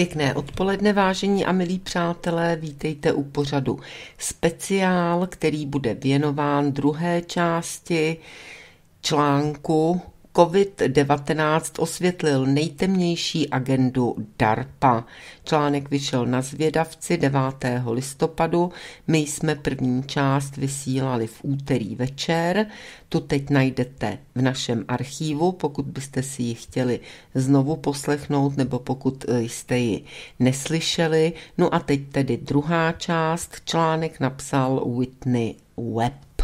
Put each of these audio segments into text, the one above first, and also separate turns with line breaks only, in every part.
Pěkné odpoledne, vážení a milí přátelé, vítejte u pořadu speciál, který bude věnován druhé části článku COVID-19 osvětlil nejtemnější agendu DARPA. Článek vyšel na zvědavci 9. listopadu. My jsme první část vysílali v úterý večer. Tu teď najdete v našem archívu, pokud byste si ji chtěli znovu poslechnout nebo pokud eh, jste ji neslyšeli. No a teď tedy druhá část. Článek napsal Whitney Webb.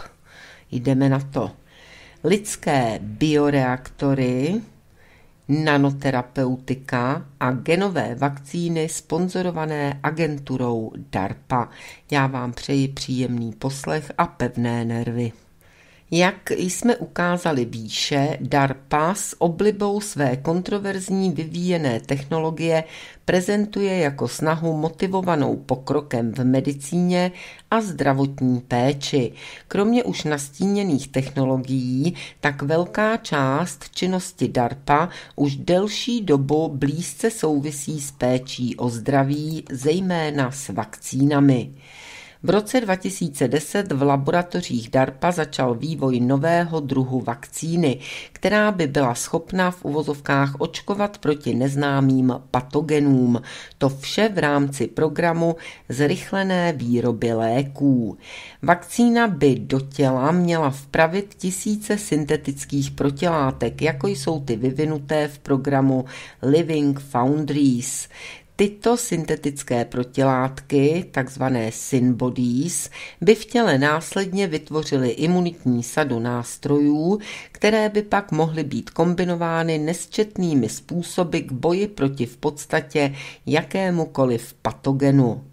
Jdeme na to lidské bioreaktory, nanoterapeutika a genové vakcíny sponzorované agenturou DARPA. Já vám přeji příjemný poslech a pevné nervy. Jak jsme ukázali výše, DARPA s oblibou své kontroverzní vyvíjené technologie prezentuje jako snahu motivovanou pokrokem v medicíně a zdravotní péči. Kromě už nastíněných technologií, tak velká část činnosti DARPA už delší dobu blízce souvisí s péčí o zdraví, zejména s vakcínami. V roce 2010 v laboratořích DARPA začal vývoj nového druhu vakcíny, která by byla schopná v uvozovkách očkovat proti neznámým patogenům. To vše v rámci programu zrychlené výroby léků. Vakcína by do těla měla vpravit tisíce syntetických protilátek, jako jsou ty vyvinuté v programu Living Foundries. Tyto syntetické protilátky, takzvané synbodies, by v těle následně vytvořily imunitní sadu nástrojů, které by pak mohly být kombinovány nesčetnými způsoby k boji proti v podstatě jakémukoliv patogenu.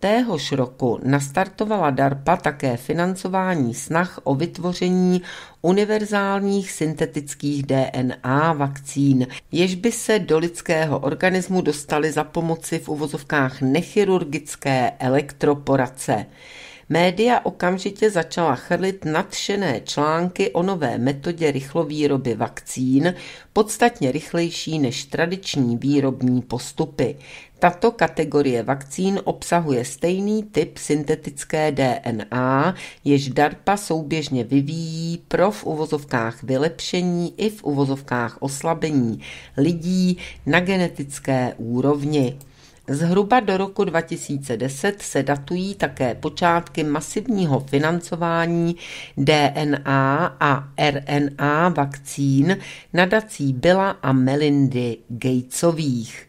Téhož roku nastartovala DARPA také financování snah o vytvoření univerzálních syntetických DNA vakcín, jež by se do lidského organismu dostaly za pomoci v uvozovkách nechirurgické elektroporace. Média okamžitě začala chrlit nadšené články o nové metodě rychlovýroby vakcín, podstatně rychlejší než tradiční výrobní postupy. Tato kategorie vakcín obsahuje stejný typ syntetické DNA, jež DARPA souběžně vyvíjí pro v uvozovkách vylepšení i v uvozovkách oslabení lidí na genetické úrovni. Zhruba do roku 2010 se datují také počátky masivního financování DNA a RNA vakcín nadací Billa a Melindy Gatesových.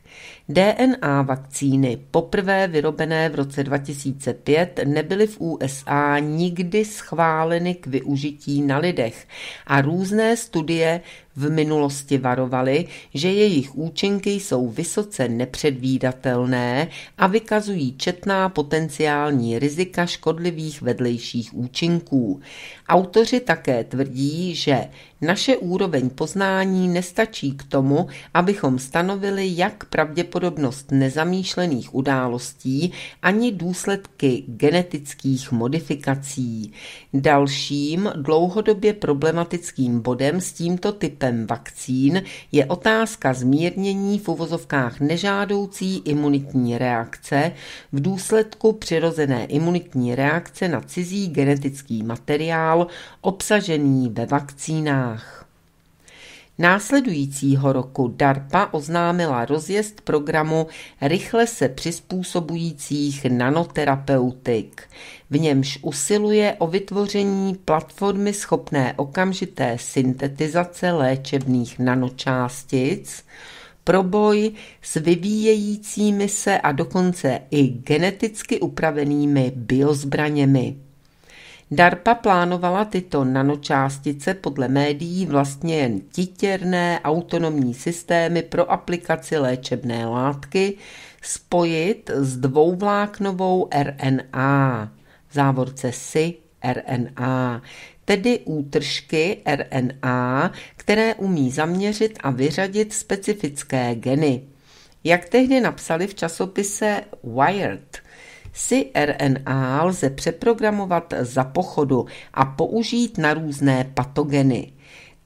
DNA vakcíny, poprvé vyrobené v roce 2005, nebyly v USA nikdy schváleny k využití na lidech a různé studie v minulosti varovali, že jejich účinky jsou vysoce nepředvídatelné a vykazují četná potenciální rizika škodlivých vedlejších účinků. Autoři také tvrdí, že naše úroveň poznání nestačí k tomu, abychom stanovili jak pravděpodobnost nezamýšlených událostí, ani důsledky genetických modifikací. Dalším dlouhodobě problematickým bodem s tímto typem vývozem vakcín je otázka zmírnění v uvozovkách nežádoucí imunitní reakce v důsledku přirozené imunitní reakce na cizí genetický materiál obsažený ve vakcínách. Následujícího roku DARPA oznámila rozjezd programu rychle se přizpůsobujících nanoterapeutik v němž usiluje o vytvoření platformy schopné okamžité syntetizace léčebných nanočástic, proboj s vyvíjejícími se a dokonce i geneticky upravenými biozbraněmi. DARPA plánovala tyto nanočástice podle médií vlastně jen titěrné autonomní systémy pro aplikaci léčebné látky spojit s dvouvláknovou RNA závorce si RNA, tedy útržky RNA, které umí zaměřit a vyřadit specifické geny. Jak tehdy napsali v časopise Wired, si RNA lze přeprogramovat za pochodu a použít na různé patogeny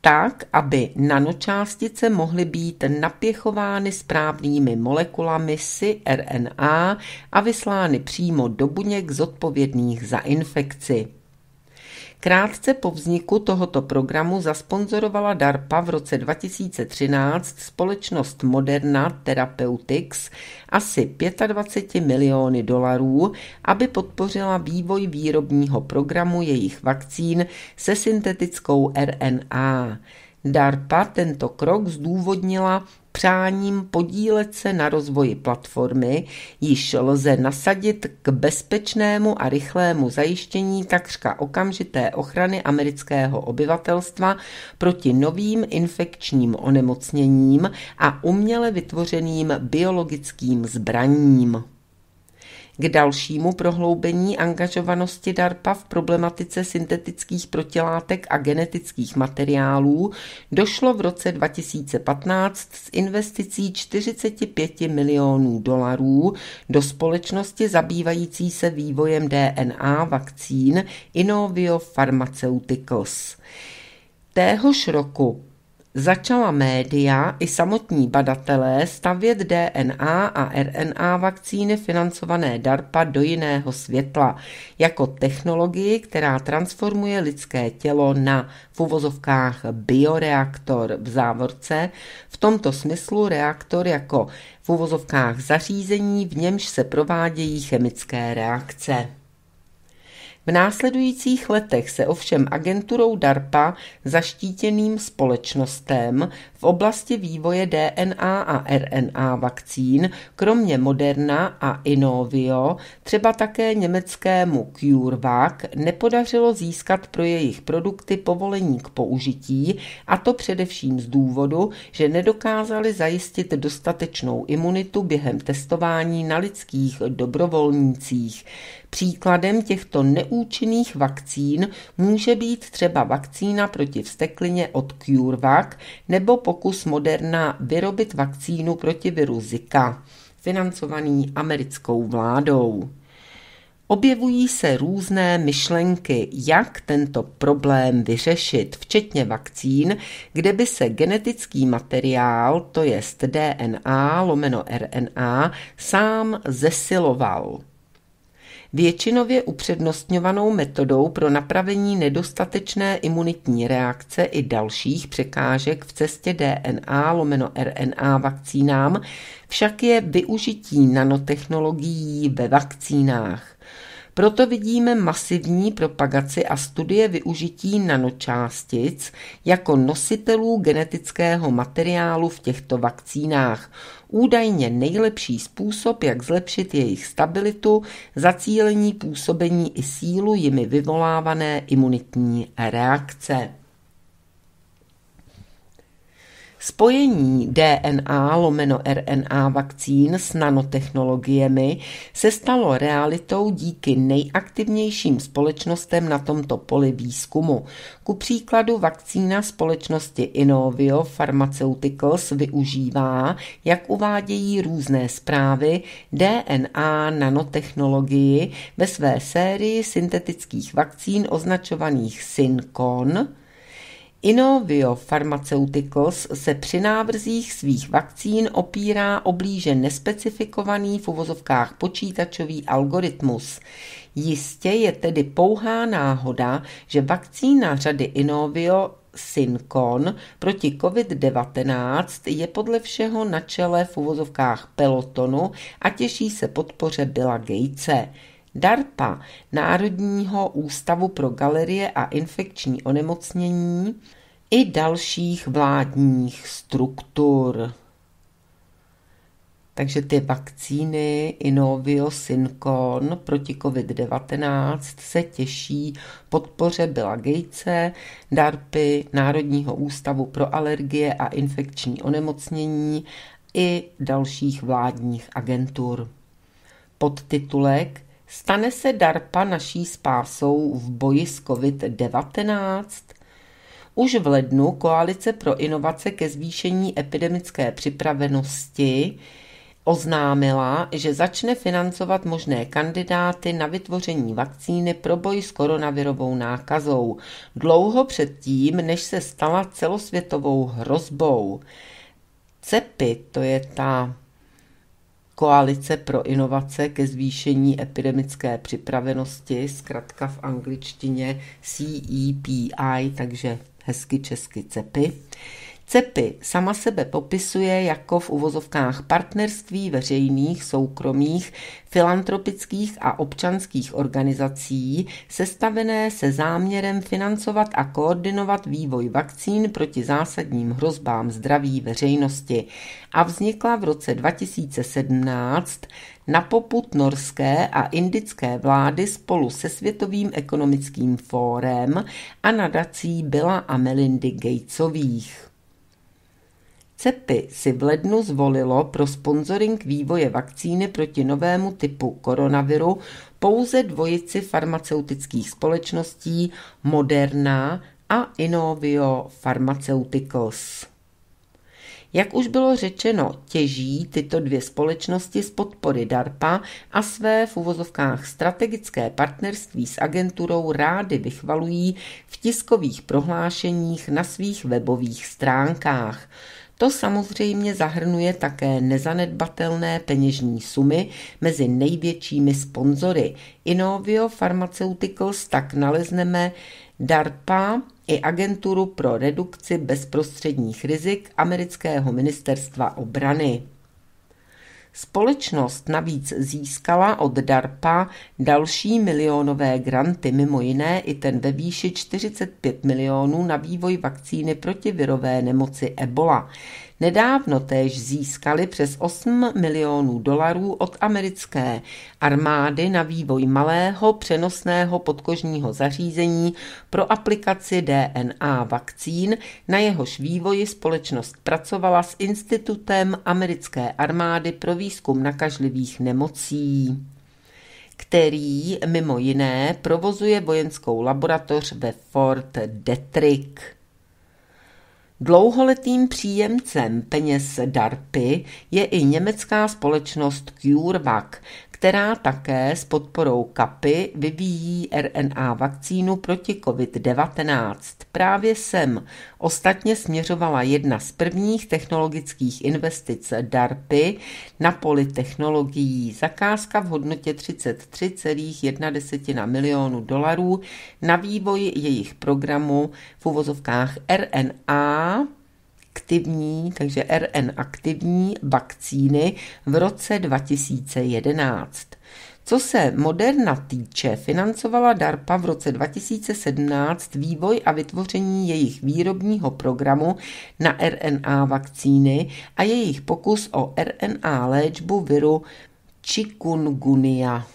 tak, aby nanočástice mohly být napěchovány správnými molekulami si RNA a vyslány přímo do buněk zodpovědných za infekci. Krátce po vzniku tohoto programu zasponzorovala DARPA v roce 2013 společnost Moderna Therapeutics asi 25 miliony dolarů, aby podpořila vývoj výrobního programu jejich vakcín se syntetickou RNA. DARPA tento krok zdůvodnila přáním podílet se na rozvoji platformy již lze nasadit k bezpečnému a rychlému zajištění takřka okamžité ochrany amerického obyvatelstva proti novým infekčním onemocněním a uměle vytvořeným biologickým zbraním. K dalšímu prohloubení angažovanosti DARPA v problematice syntetických protilátek a genetických materiálů došlo v roce 2015 s investicí 45 milionů dolarů do společnosti zabývající se vývojem DNA vakcín Inovio Pharmaceuticals. Téhož roku začala média i samotní badatelé stavět DNA a RNA vakcíny financované DARPA do jiného světla, jako technologii, která transformuje lidské tělo na v uvozovkách bioreaktor v závorce, v tomto smyslu reaktor jako v uvozovkách zařízení, v němž se provádějí chemické reakce. V následujících letech se ovšem agenturou DARPA zaštítěným společnostem v oblasti vývoje DNA a RNA vakcín, kromě Moderna a Inovio, třeba také německému CureVac nepodařilo získat pro jejich produkty povolení k použití, a to především z důvodu, že nedokázali zajistit dostatečnou imunitu během testování na lidských dobrovolnících. Příkladem těchto neúčinných vakcín může být třeba vakcína proti vsteklině od CureVac nebo po pokus Moderna vyrobit vakcínu proti viru Zika, financovaný americkou vládou. Objevují se různé myšlenky, jak tento problém vyřešit, včetně vakcín, kde by se genetický materiál, to jest DNA lomeno RNA, sám zesiloval většinově upřednostňovanou metodou pro napravení nedostatečné imunitní reakce i dalších překážek v cestě DNA lomeno RNA vakcínám však je využití nanotechnologií ve vakcínách. Proto vidíme masivní propagaci a studie využití nanočástic jako nositelů genetického materiálu v těchto vakcínách. Údajně nejlepší způsob, jak zlepšit jejich stabilitu, zacílení působení i sílu jimi vyvolávané imunitní reakce. Spojení DNA lomeno RNA vakcín s nanotechnologiemi se stalo realitou díky nejaktivnějším společnostem na tomto poli výzkumu. Ku příkladu vakcína společnosti Inovio Pharmaceuticals využívá, jak uvádějí různé zprávy, DNA nanotechnologii ve své sérii syntetických vakcín označovaných Syncon – Inovio Pharmaceuticals se při návrzích svých vakcín opírá o blíže nespecifikovaný v uvozovkách počítačový algoritmus. Jistě je tedy pouhá náhoda, že vakcína řady Inovio Syncon proti COVID-19 je podle všeho na čele v uvozovkách pelotonu a těší se podpoře Billa Gatese. DARPA, Národního ústavu pro galerie a infekční onemocnění i dalších vládních struktur. Takže ty vakcíny Inovio Syncon proti COVID-19 se těší podpoře Billa Gatese, DARPy, Národního ústavu pro alergie a infekční onemocnění i dalších vládních agentur. Podtitulek Stane se DARPA naší spásou v boji s COVID-19? Už v lednu Koalice pro inovace ke zvýšení epidemické připravenosti oznámila, že začne financovat možné kandidáty na vytvoření vakcíny pro boj s koronavirovou nákazou, dlouho předtím, než se stala celosvětovou hrozbou. CEPI, to je ta Koalice pro inovace ke zvýšení epidemické připravenosti, zkrátka v angličtině CEPI, takže hezky česky CEPI, Cepy sama sebe popisuje jako v uvozovkách partnerství veřejných, soukromých, filantropických a občanských organizací, sestavené se záměrem financovat a koordinovat vývoj vakcín proti zásadním hrozbám zdraví veřejnosti a vznikla v roce 2017 na poput norské a indické vlády spolu se Světovým ekonomickým fórem a nadací byla a Melindy Gatesových. CEPI si v lednu zvolilo pro sponsoring vývoje vakcíny proti novému typu koronaviru pouze dvojici farmaceutických společností Moderna a Innovio Pharmaceuticals. Jak už bylo řečeno, těží tyto dvě společnosti z podpory DARPA a své v uvozovkách strategické partnerství s agenturou rády vychvalují v tiskových prohlášeních na svých webových stránkách – to samozřejmě zahrnuje také nezanedbatelné peněžní sumy mezi největšími sponzory. Inovio, Pharmaceuticals tak nalezneme DARPA i agenturu pro redukci bezprostředních rizik amerického ministerstva obrany. Společnost navíc získala od DARPA další milionové granty, mimo jiné i ten ve výši 45 milionů na vývoj vakcíny proti virové nemoci Ebola. Nedávno též získali přes 8 milionů dolarů od americké armády na vývoj malého přenosného podkožního zařízení pro aplikaci DNA vakcín, na jehož vývoji společnost pracovala s Institutem americké armády pro výzkum nakažlivých nemocí který mimo jiné provozuje vojenskou laboratoř ve Fort Detrick. Dlouholetým příjemcem peněz DARPy je i německá společnost CureVac, která také s podporou kapy vyvíjí RNA vakcínu proti COVID-19. Právě sem ostatně směřovala jedna z prvních technologických investic DARPy na poli Zakázka v hodnotě 33,1 milionu dolarů na vývoj jejich programu v uvozovkách RNA aktivní, takže RN aktivní vakcíny v roce 2011. Co se Moderna týče, financovala DARPA v roce 2017 vývoj a vytvoření jejich výrobního programu na RNA vakcíny a jejich pokus o RNA léčbu viru chikungunya.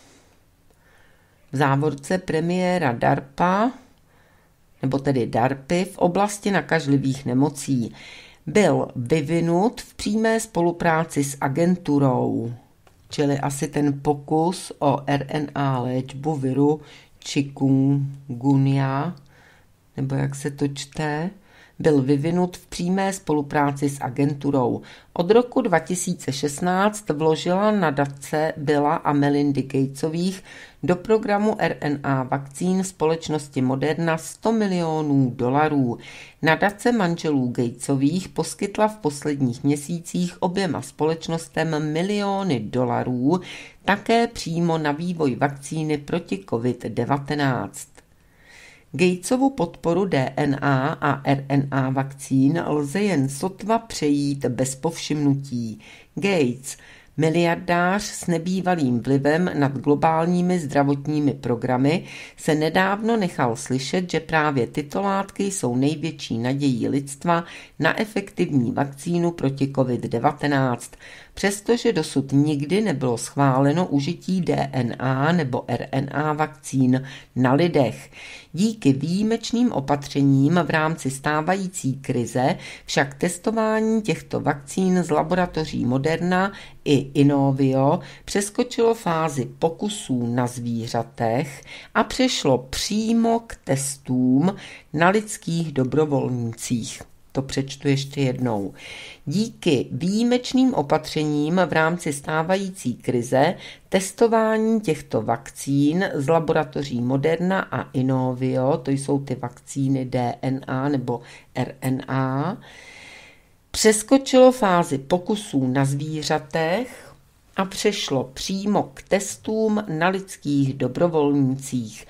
V závorce premiéra DARPA, nebo tedy DARPy, v oblasti nakažlivých nemocí byl vyvinut v přímé spolupráci s agenturou, čili asi ten pokus o RNA léčbu viru chikungunya, nebo jak se to čte, byl vyvinut v přímé spolupráci s agenturou. Od roku 2016 vložila nadace Billa a Melindy Gatesových do programu RNA vakcín společnosti Moderna 100 milionů dolarů. Nadace manželů Gatesových poskytla v posledních měsících oběma společnostem miliony dolarů, také přímo na vývoj vakcíny proti COVID-19. Gatesovu podporu DNA a RNA vakcín lze jen sotva přejít bez povšimnutí. Gates, miliardář s nebývalým vlivem nad globálními zdravotními programy, se nedávno nechal slyšet, že právě tyto látky jsou největší nadějí lidstva na efektivní vakcínu proti COVID-19. Přestože dosud nikdy nebylo schváleno užití DNA nebo RNA vakcín na lidech. Díky výjimečným opatřením v rámci stávající krize však testování těchto vakcín z laboratoří Moderna i Inovio přeskočilo fázi pokusů na zvířatech a přešlo přímo k testům na lidských dobrovolnících to přečtu ještě jednou. Díky výjimečným opatřením v rámci stávající krize testování těchto vakcín z laboratoří Moderna a Inovio, to jsou ty vakcíny DNA nebo RNA, přeskočilo fázi pokusů na zvířatech, a přešlo přímo k testům na lidských dobrovolnících.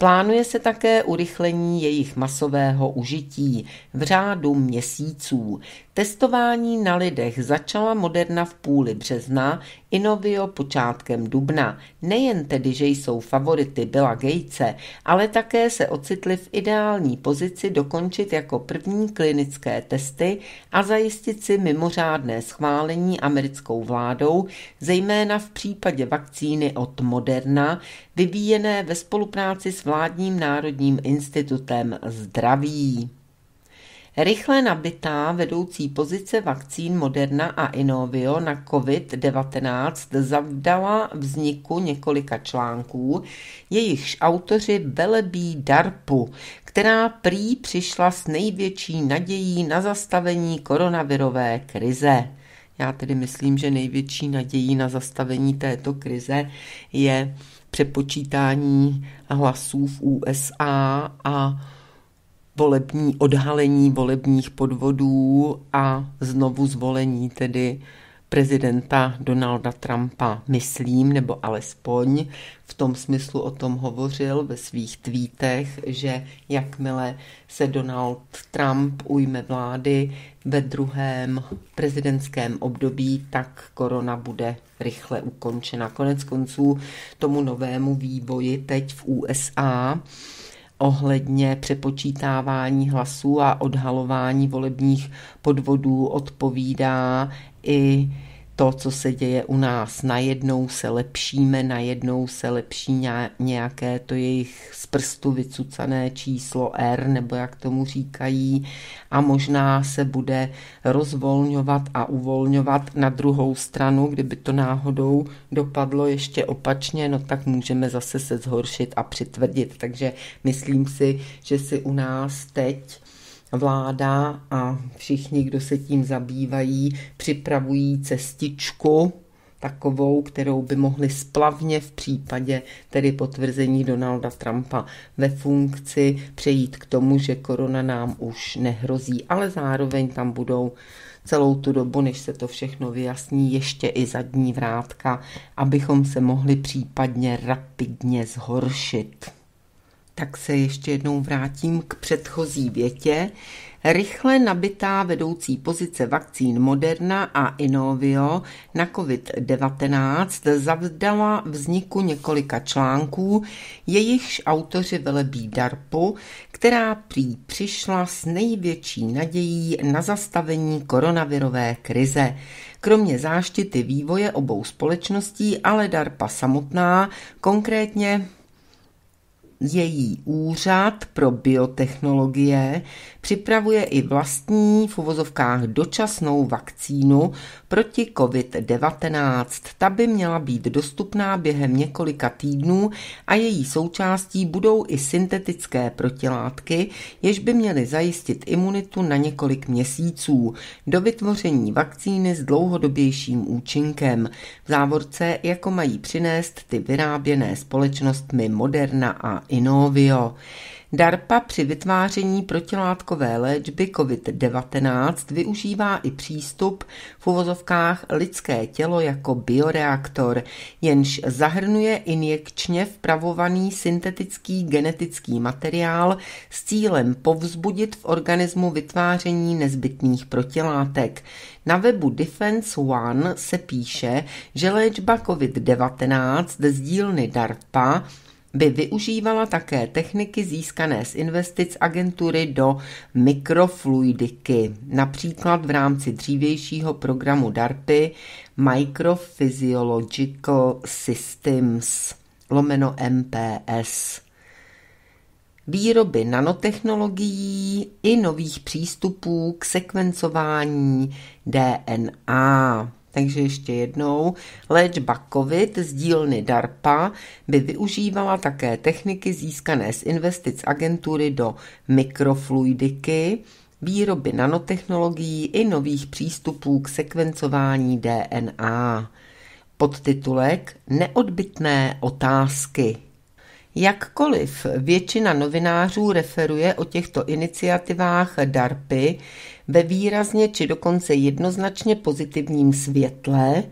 Plánuje se také urychlení jejich masového užití v řádu měsíců. Testování na lidech začala Moderna v půli března, Inovio počátkem dubna. Nejen tedy, že jsou favority byla Gejce, ale také se ocitli v ideální pozici dokončit jako první klinické testy a zajistit si mimořádné schválení americkou vládou, zejména v případě vakcíny od Moderna, vyvíjené ve spolupráci s Vládním národním institutem zdraví. Rychle nabitá vedoucí pozice vakcín Moderna a Inovio na COVID-19 zavdala vzniku několika článků, jejichž autoři velebí DARPu, která prý přišla s největší nadějí na zastavení koronavirové krize. Já tedy myslím, že největší nadějí na zastavení této krize je přepočítání hlasů v USA a volební odhalení volebních podvodů a znovu zvolení tedy prezidenta Donalda Trumpa, myslím, nebo alespoň v tom smyslu o tom hovořil ve svých tweetech, že jakmile se Donald Trump ujme vlády ve druhém prezidentském období, tak korona bude rychle ukončena. Konec konců tomu novému vývoji teď v USA ohledně přepočítávání hlasů a odhalování volebních podvodů odpovídá i to, co se děje u nás. Najednou se lepšíme, najednou se lepší nějaké to jejich z prstu vycucané číslo R, nebo jak tomu říkají, a možná se bude rozvolňovat a uvolňovat na druhou stranu, kdyby to náhodou dopadlo ještě opačně, no tak můžeme zase se zhoršit a přitvrdit. Takže myslím si, že si u nás teď vláda a všichni, kdo se tím zabývají, připravují cestičku takovou, kterou by mohli splavně v případě tedy potvrzení Donalda Trumpa ve funkci přejít k tomu, že korona nám už nehrozí, ale zároveň tam budou celou tu dobu, než se to všechno vyjasní, ještě i zadní vrátka, abychom se mohli případně rapidně zhoršit. Tak se ještě jednou vrátím k předchozí větě. Rychle nabitá vedoucí pozice vakcín Moderna a Inovio na COVID-19 zavdala vzniku několika článků, jejichž autoři velebí DARPu, která prý přišla s největší nadějí na zastavení koronavirové krize. Kromě záštity vývoje obou společností ale DARPA samotná, konkrétně její úřad pro biotechnologie připravuje i vlastní v uvozovkách dočasnou vakcínu proti COVID-19. Ta by měla být dostupná během několika týdnů a její součástí budou i syntetické protilátky, jež by měly zajistit imunitu na několik měsíců do vytvoření vakcíny s dlouhodobějším účinkem. V závorce, jako mají přinést ty vyráběné společnostmi Moderna a Inovio. DARPA při vytváření protilátkové léčby COVID-19 využívá i přístup v uvozovkách lidské tělo jako bioreaktor, jenž zahrnuje injekčně vpravovaný syntetický genetický materiál s cílem povzbudit v organismu vytváření nezbytných protilátek. Na webu Defense One se píše, že léčba COVID-19 z dílny DARPA by využívala také techniky získané z investic agentury do mikrofluidiky, například v rámci dřívějšího programu DARPy Microphysiological Systems, lomeno MPS. Výroby nanotechnologií i nových přístupů k sekvencování DNA. Takže ještě jednou, léčba COVID z dílny DARPA by využívala také techniky získané z investic agentury do mikrofluidiky, výroby nanotechnologií i nových přístupů k sekvencování DNA. Podtitulek Neodbitné otázky. Jakkoliv většina novinářů referuje o těchto iniciativách DARPy, ve výrazně či dokonce jednoznačně pozitivním světle,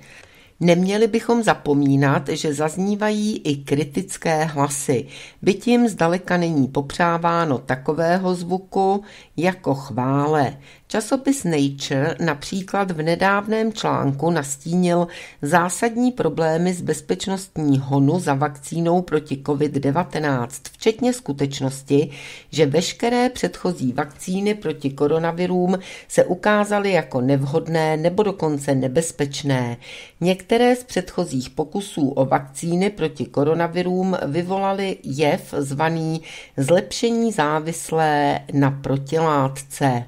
Neměli bychom zapomínat, že zaznívají i kritické hlasy, byť jim zdaleka není popřáváno takového zvuku jako chvále, Časopis Nature například v nedávném článku nastínil zásadní problémy s bezpečnostní honu za vakcínou proti COVID-19, včetně skutečnosti, že veškeré předchozí vakcíny proti koronavirům se ukázaly jako nevhodné nebo dokonce nebezpečné. Některé z předchozích pokusů o vakcíny proti koronavirům vyvolaly jev zvaný zlepšení závislé na protilátce.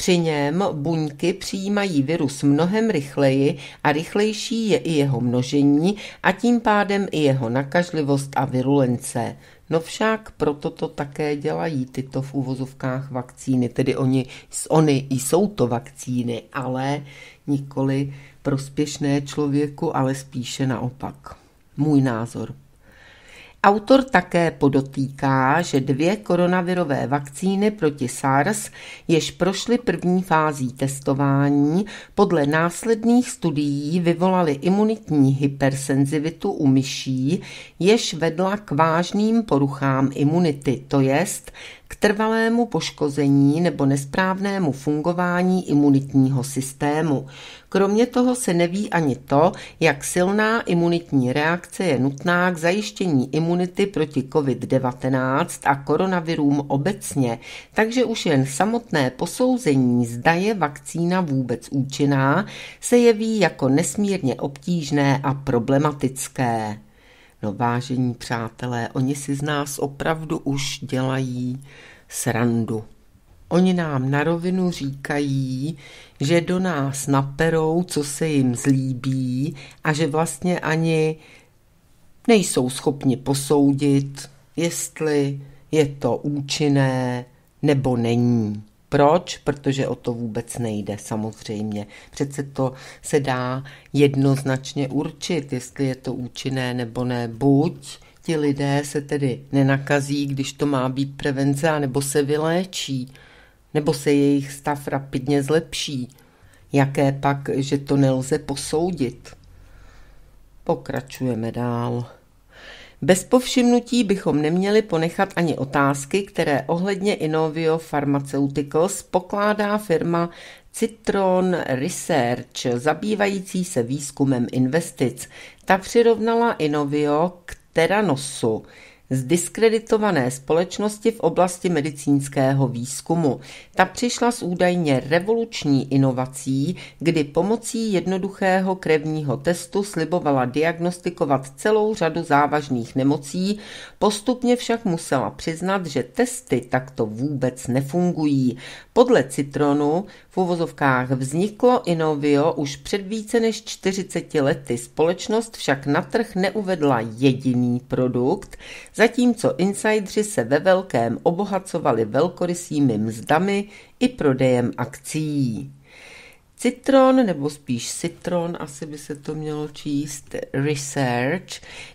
Při něm buňky přijímají virus mnohem rychleji a rychlejší je i jeho množení a tím pádem i jeho nakažlivost a virulence. No však proto to také dělají tyto v uvozovkách vakcíny, tedy oni, oni jsou to vakcíny, ale nikoli prospěšné člověku, ale spíše naopak. Můj názor. Autor také podotýká, že dvě koronavirové vakcíny proti SARS, jež prošly první fází testování, podle následných studií vyvolaly imunitní hypersenzivitu u myší, jež vedla k vážným poruchám imunity, to jest trvalému poškození nebo nesprávnému fungování imunitního systému. Kromě toho se neví ani to, jak silná imunitní reakce je nutná k zajištění imunity proti COVID-19 a koronavirům obecně, takže už jen samotné posouzení, zda je vakcína vůbec účinná, se jeví jako nesmírně obtížné a problematické. No vážení přátelé, oni si z nás opravdu už dělají srandu. Oni nám na rovinu říkají, že do nás naperou, co se jim zlíbí a že vlastně ani nejsou schopni posoudit, jestli je to účinné nebo není. Proč? Protože o to vůbec nejde, samozřejmě. Přece to se dá jednoznačně určit, jestli je to účinné nebo ne. Buď ti lidé se tedy nenakazí, když to má být prevence, nebo se vyléčí, nebo se jejich stav rapidně zlepší. Jaké pak, že to nelze posoudit? Pokračujeme dál. Bez povšimnutí bychom neměli ponechat ani otázky, které ohledně inovio Pharmaceuticals pokládá firma Citron Research, zabývající se výzkumem investic. Ta přirovnala inovio, k Teranosu, zdiskreditované společnosti v oblasti medicínského výzkumu. Ta přišla s údajně revoluční inovací, kdy pomocí jednoduchého krevního testu slibovala diagnostikovat celou řadu závažných nemocí, postupně však musela přiznat, že testy takto vůbec nefungují. Podle Citronu v uvozovkách vzniklo Inovio už před více než 40 lety. Společnost však na trh neuvedla jediný produkt, zatímco insidři se ve velkém obohacovali velkorysými mzdami i prodejem akcí. Citron, nebo spíš Citron, asi by se to mělo číst, Research,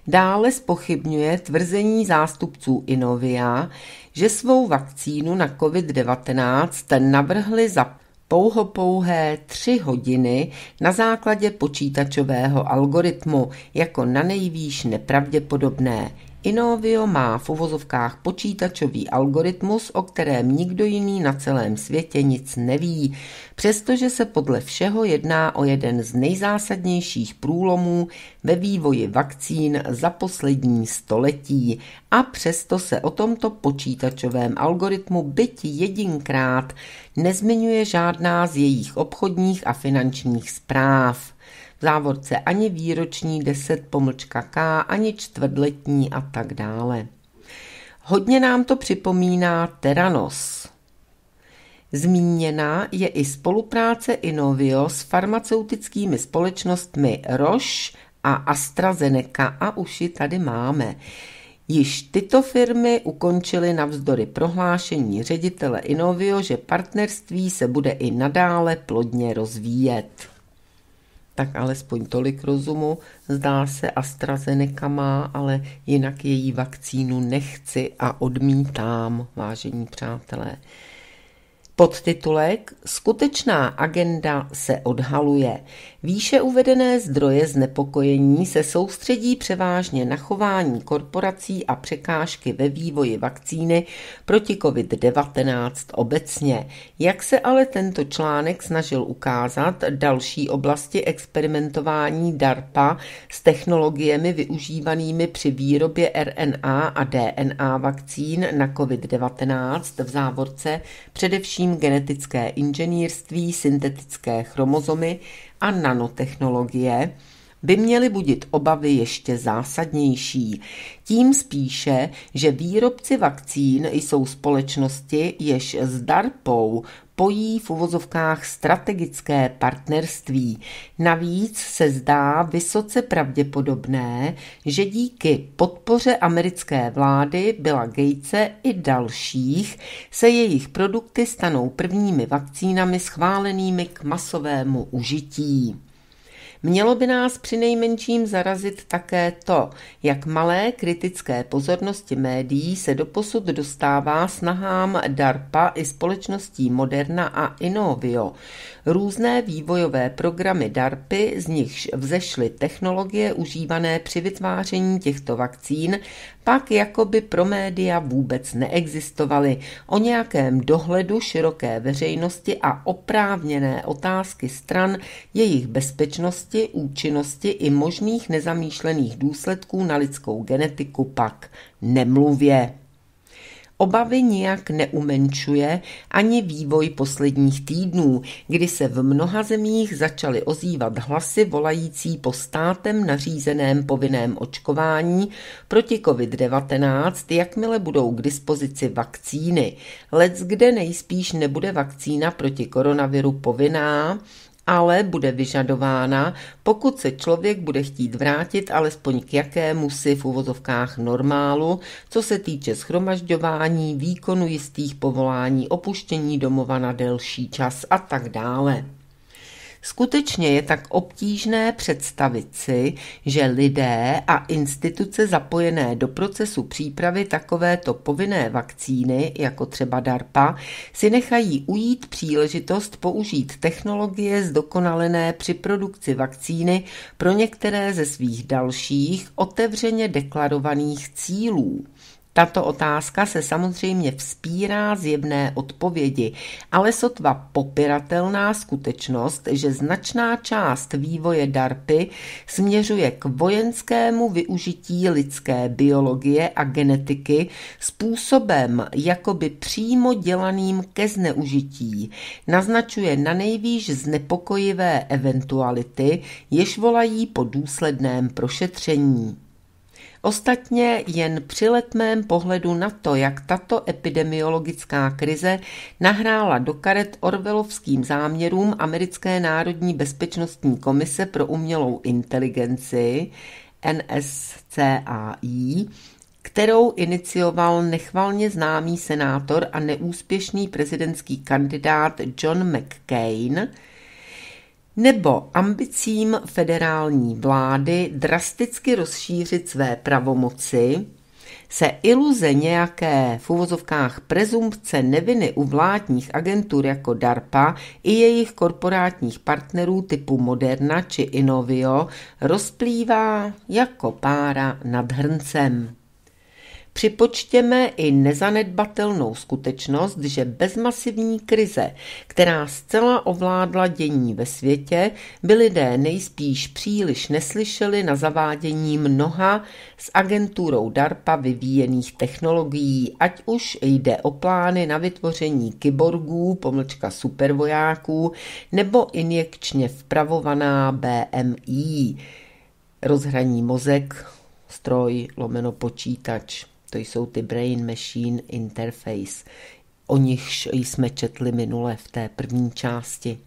dále spochybňuje tvrzení zástupců Inovia, že svou vakcínu na COVID-19 navrhli za pouhopouhé tři hodiny na základě počítačového algoritmu jako na nejvýš nepravděpodobné. Inovio má v uvozovkách počítačový algoritmus, o kterém nikdo jiný na celém světě nic neví, přestože se podle všeho jedná o jeden z nejzásadnějších průlomů ve vývoji vakcín za poslední století a přesto se o tomto počítačovém algoritmu byť jedinkrát nezmiňuje žádná z jejich obchodních a finančních zpráv v závorce ani výroční 10 pomlčka K, ani čtvrtletní a tak dále. Hodně nám to připomíná Teranos. Zmíněna je i spolupráce Inovio s farmaceutickými společnostmi Roche a AstraZeneca a už ji tady máme. Již tyto firmy ukončily navzdory prohlášení ředitele Inovio, že partnerství se bude i nadále plodně rozvíjet tak alespoň tolik rozumu. Zdá se, AstraZeneca má, ale jinak její vakcínu nechci a odmítám, vážení přátelé. Podtitulek Skutečná agenda se odhaluje. Výše uvedené zdroje znepokojení se soustředí převážně na chování korporací a překážky ve vývoji vakcíny proti COVID-19 obecně. Jak se ale tento článek snažil ukázat, další oblasti experimentování DARPA s technologiemi využívanými při výrobě RNA a DNA vakcín na COVID-19 v závorce především především genetické inženýrství, syntetické chromozomy a nanotechnologie, by měly budit obavy ještě zásadnější. Tím spíše, že výrobci vakcín jsou společnosti, jež s DARPou spojí v uvozovkách strategické partnerství. Navíc se zdá vysoce pravděpodobné, že díky podpoře americké vlády byla Gatese i dalších se jejich produkty stanou prvními vakcínami schválenými k masovému užití. Mělo by nás přinejmenším zarazit také to, jak malé kritické pozornosti médií se doposud dostává snahám DARPA i společností Moderna a Inovio různé vývojové programy DARPy, z nichž vzešly technologie užívané při vytváření těchto vakcín, pak jakoby pro média vůbec neexistovaly. O nějakém dohledu široké veřejnosti a oprávněné otázky stran, jejich bezpečnosti, účinnosti i možných nezamýšlených důsledků na lidskou genetiku pak nemluvě obavy nijak neumenšuje ani vývoj posledních týdnů, kdy se v mnoha zemích začaly ozývat hlasy volající po státem nařízeném povinném očkování proti COVID-19, jakmile budou k dispozici vakcíny. Lec kde nejspíš nebude vakcína proti koronaviru povinná, ale bude vyžadována, pokud se člověk bude chtít vrátit alespoň k jakému si v uvozovkách normálu, co se týče schromažďování, výkonu jistých povolání, opuštění domova na delší čas a tak dále. Skutečně je tak obtížné představit si, že lidé a instituce zapojené do procesu přípravy takovéto povinné vakcíny, jako třeba DARPA, si nechají ujít příležitost použít technologie zdokonalené při produkci vakcíny pro některé ze svých dalších otevřeně deklarovaných cílů. Tato otázka se samozřejmě vzpírá zjevné odpovědi, ale sotva popiratelná skutečnost, že značná část vývoje DARPy směřuje k vojenskému využití lidské biologie a genetiky způsobem jakoby přímo dělaným ke zneužití, naznačuje na nejvýš znepokojivé eventuality, jež volají po důsledném prošetření. Ostatně jen při letmém pohledu na to, jak tato epidemiologická krize nahrála do karet orvelovským záměrům Americké národní bezpečnostní komise pro umělou inteligenci, NSCAI, kterou inicioval nechvalně známý senátor a neúspěšný prezidentský kandidát John McCain – nebo ambicím federální vlády drasticky rozšířit své pravomoci, se iluze nějaké v uvozovkách prezumpce neviny u vládních agentur jako DARPA i jejich korporátních partnerů typu Moderna či Inovio rozplývá jako pára nad hrncem. Připočtěme i nezanedbatelnou skutečnost, že bez masivní krize, která zcela ovládla dění ve světě, by lidé nejspíš příliš neslyšeli na zavádění mnoha s agenturou DARPA vyvíjených technologií, ať už jde o plány na vytvoření kyborgů, pomlčka supervojáků, nebo injekčně vpravovaná BMI, rozhraní mozek, stroj, lomeno počítač. To jsou ty Brain Machine Interface. O nich jsme četli minule v té první části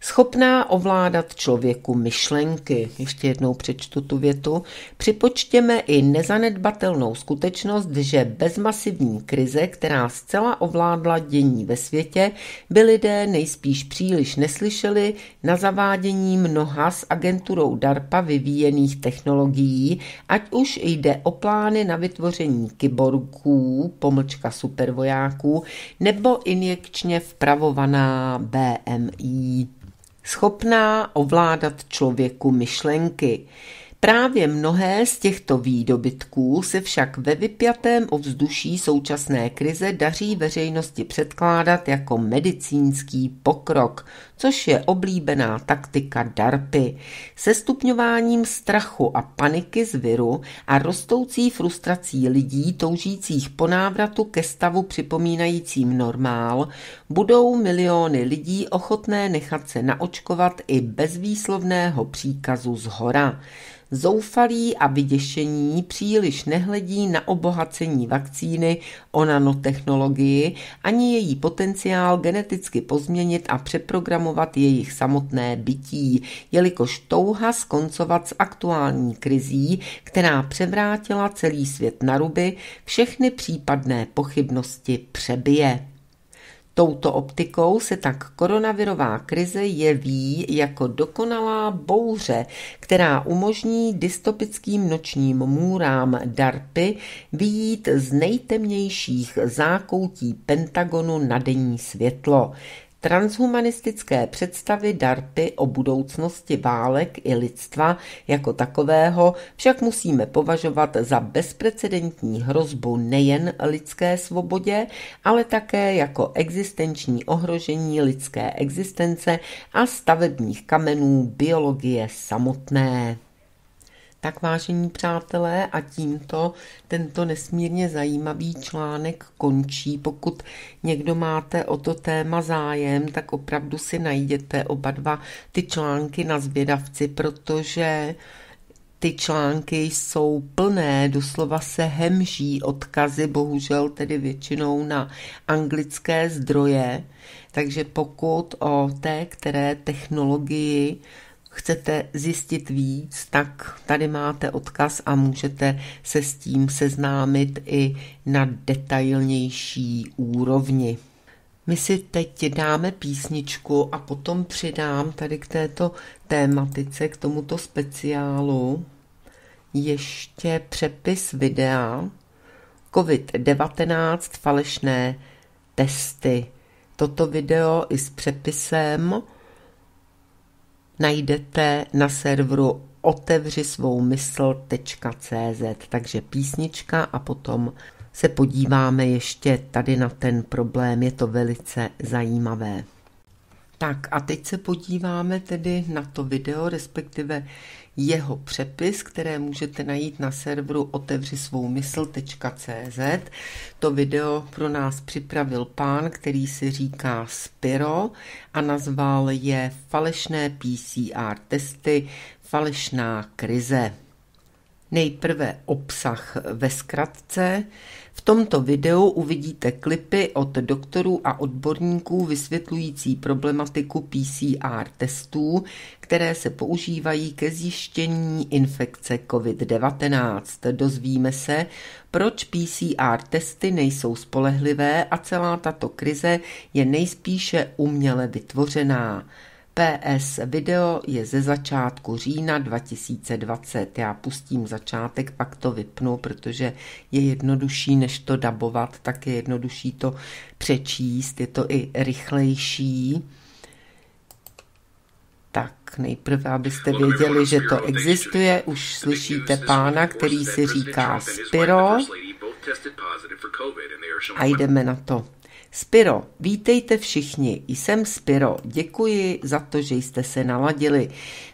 schopná ovládat člověku myšlenky. Ještě jednou přečtu tu větu. Připočtěme i nezanedbatelnou skutečnost, že bez masivní krize, která zcela ovládla dění ve světě, by lidé nejspíš příliš neslyšeli na zavádění mnoha s agenturou DARPA vyvíjených technologií, ať už jde o plány na vytvoření kyborgů, pomlčka supervojáků, nebo injekčně vpravovaná BMI schopná ovládat člověku myšlenky. Právě mnohé z těchto výdobytků se však ve vypjatém ovzduší současné krize daří veřejnosti předkládat jako medicínský pokrok, což je oblíbená taktika DARPy. Se stupňováním strachu a paniky z viru a rostoucí frustrací lidí toužících po návratu ke stavu připomínajícím normál, budou miliony lidí ochotné nechat se naočkovat i bez výslovného příkazu z hora. Zoufalí a vyděšení příliš nehledí na obohacení vakcíny o nanotechnologii ani její potenciál geneticky pozměnit a přeprogramovat jejich samotné bytí, jelikož touha skoncovat s aktuální krizí, která převrátila celý svět na ruby, všechny případné pochybnosti přebije. Touto optikou se tak koronavirová krize jeví jako dokonalá bouře, která umožní dystopickým nočním můrám DARPy vyjít z nejtemnějších zákoutí Pentagonu na denní světlo. Transhumanistické představy DARPy o budoucnosti válek i lidstva jako takového však musíme považovat za bezprecedentní hrozbu nejen lidské svobodě, ale také jako existenční ohrožení lidské existence a stavebních kamenů biologie samotné. Tak vážení přátelé a tímto tento nesmírně zajímavý článek končí. Pokud někdo máte o to téma zájem, tak opravdu si najděte oba dva ty články na zvědavci, protože ty články jsou plné, doslova se hemží odkazy, bohužel tedy většinou na anglické zdroje, takže pokud o té, které technologii chcete zjistit víc, tak tady máte odkaz a můžete se s tím seznámit i na detailnější úrovni. My si teď dáme písničku a potom přidám tady k této tématice, k tomuto speciálu, ještě přepis videa COVID-19 falešné testy. Toto video i s přepisem najdete na serveru otevři svou mysl.cz, takže písnička a potom se podíváme ještě tady na ten problém, je to velice zajímavé. Tak a teď se podíváme tedy na to video, respektive jeho přepis, které můžete najít na serveru otevři svou To video pro nás připravil pán, který si říká Spiro a nazval je Falešné PCR testy, falešná krize. Nejprve obsah ve zkratce. V tomto videu uvidíte klipy od doktorů a odborníků vysvětlující problematiku PCR testů, které se používají ke zjištění infekce COVID-19. Dozvíme se, proč PCR testy nejsou spolehlivé a celá tato krize je nejspíše uměle vytvořená. PS video je ze začátku října 2020. Já pustím začátek, pak to vypnu, protože je jednodušší, než to dabovat, tak je jednodušší to přečíst, je to i rychlejší. Tak nejprve, abyste věděli, že to existuje, už slyšíte pána, který si říká Spiro a jdeme na to. Spiro, vítejte všichni, jsem Spiro, děkuji za to, že jste se naladili.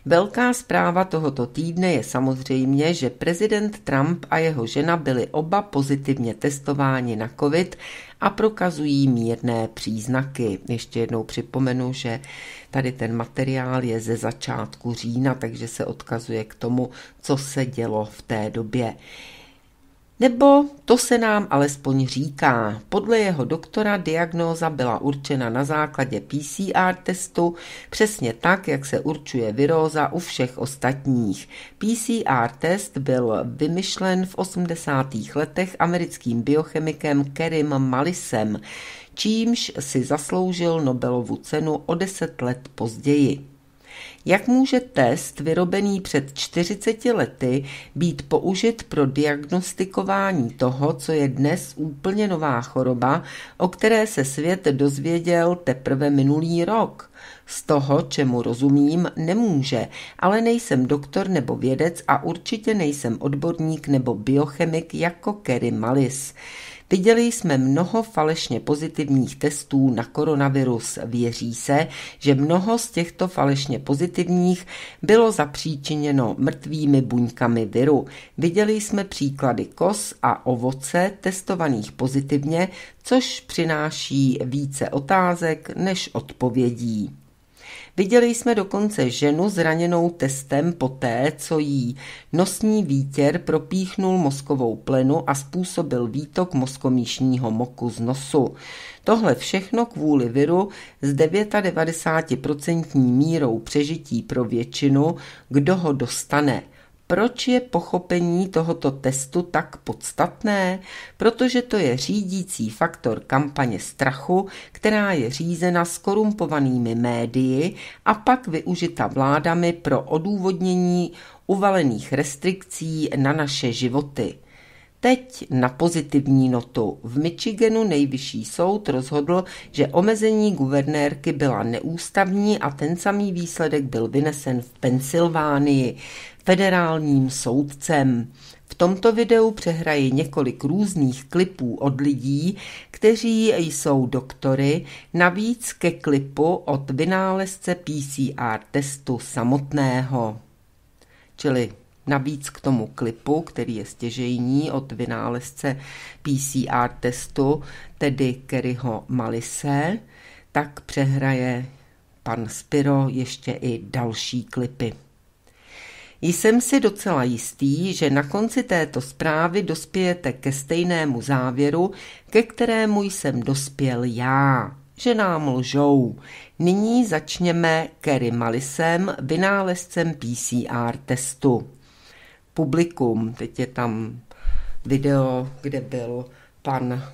Velká zpráva tohoto týdne je samozřejmě, že prezident Trump a jeho žena byli oba pozitivně testováni na COVID a prokazují mírné příznaky. Ještě jednou připomenu, že tady ten materiál je ze začátku října, takže se odkazuje k tomu, co se dělo v té době. Nebo to se nám alespoň říká. Podle jeho doktora diagnóza byla určena na základě PCR testu přesně tak, jak se určuje viróza u všech ostatních. PCR test byl vymyšlen v 80. letech americkým biochemikem Kerim Malisem, čímž si zasloužil Nobelovu cenu o 10 let později. Jak může test vyrobený před 40 lety být použit pro diagnostikování toho, co je dnes úplně nová choroba, o které se svět dozvěděl teprve minulý rok? Z toho, čemu rozumím, nemůže, ale nejsem doktor nebo vědec a určitě nejsem odborník nebo biochemik jako Kerry Malis. Viděli jsme mnoho falešně pozitivních testů na koronavirus. Věří se, že mnoho z těchto falešně pozitivních bylo zapříčiněno mrtvými buňkami viru. Viděli jsme příklady kos a ovoce testovaných pozitivně, což přináší více otázek než odpovědí. Viděli jsme dokonce ženu zraněnou testem poté, co jí nosní vítěr propíchnul mozkovou plenu a způsobil výtok mozkomíšního moku z nosu. Tohle všechno kvůli viru s 99% mírou přežití pro většinu, kdo ho dostane – proč je pochopení tohoto testu tak podstatné? Protože to je řídící faktor kampaně strachu, která je řízena skorumpovanými médii a pak využita vládami pro odůvodnění uvalených restrikcí na naše životy. Teď na pozitivní notu. V Michiganu nejvyšší soud rozhodl, že omezení guvernérky byla neústavní a ten samý výsledek byl vynesen v Pensylvánii federálním soudcem. V tomto videu přehrají několik různých klipů od lidí, kteří jsou doktory, navíc ke klipu od vynálezce PCR testu samotného. Čili Navíc k tomu klipu, který je stěžejní od vynálezce PCR testu, tedy Kerryho Malise, tak přehraje pan Spiro ještě i další klipy. Jsem si docela jistý, že na konci této zprávy dospějete ke stejnému závěru, ke kterému jsem dospěl já, že nám lžou. Nyní začněme Kerry Malisem, vynálezcem PCR testu publikum. Teď je tam video, kde byl pan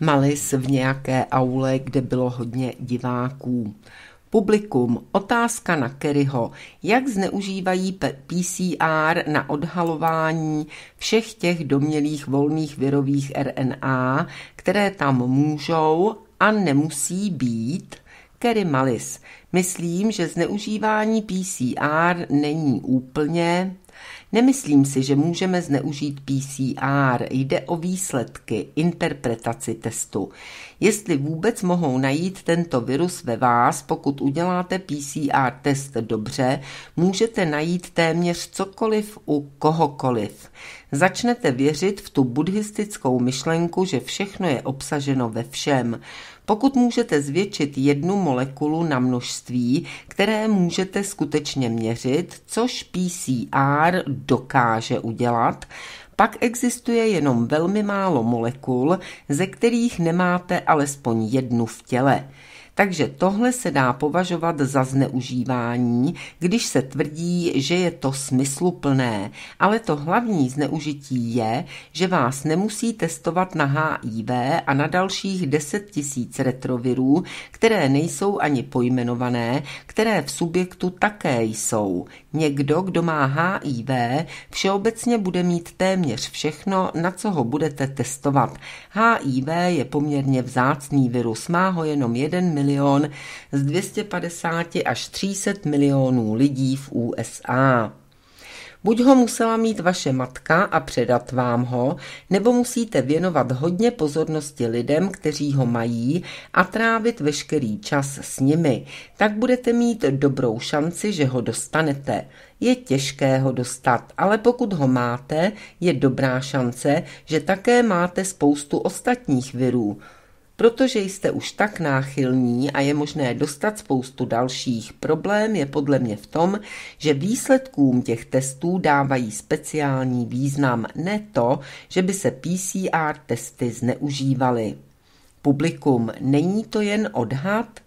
Malis v nějaké aule, kde bylo hodně diváků. Publikum, otázka na Kerryho, jak zneužívají PCR na odhalování všech těch domělých volných virových RNA, které tam můžou a nemusí být? Kerry Malis, myslím, že zneužívání PCR není úplně Nemyslím si, že můžeme zneužít PCR. Jde o výsledky, interpretaci testu. Jestli vůbec mohou najít tento virus ve vás, pokud uděláte PCR test dobře, můžete najít téměř cokoliv u kohokoliv. Začnete věřit v tu buddhistickou myšlenku, že všechno je obsaženo ve všem. Pokud můžete zvětšit jednu molekulu na množství, které můžete skutečně měřit, což PCR dokáže udělat, pak existuje jenom velmi málo molekul, ze kterých nemáte alespoň jednu v těle. Takže tohle se dá považovat za zneužívání, když se tvrdí, že je to smysluplné. Ale to hlavní zneužití je, že vás nemusí testovat na HIV a na dalších 10 000 retrovirů, které nejsou ani pojmenované, které v subjektu také jsou. Někdo, kdo má HIV, všeobecně bude mít téměř všechno, na co ho budete testovat. HIV je poměrně vzácný virus, má ho jenom 1 milion z 250 až 300 milionů lidí v USA. Buď ho musela mít vaše matka a předat vám ho, nebo musíte věnovat hodně pozornosti lidem, kteří ho mají a trávit veškerý čas s nimi. Tak budete mít dobrou šanci, že ho dostanete. Je těžké ho dostat, ale pokud ho máte, je dobrá šance, že také máte spoustu ostatních virů. Protože jste už tak náchylní a je možné dostat spoustu dalších, problém je podle mě v tom, že výsledkům těch testů dávají speciální význam, ne to, že by se PCR testy zneužívaly. Publikum, není to jen odhad?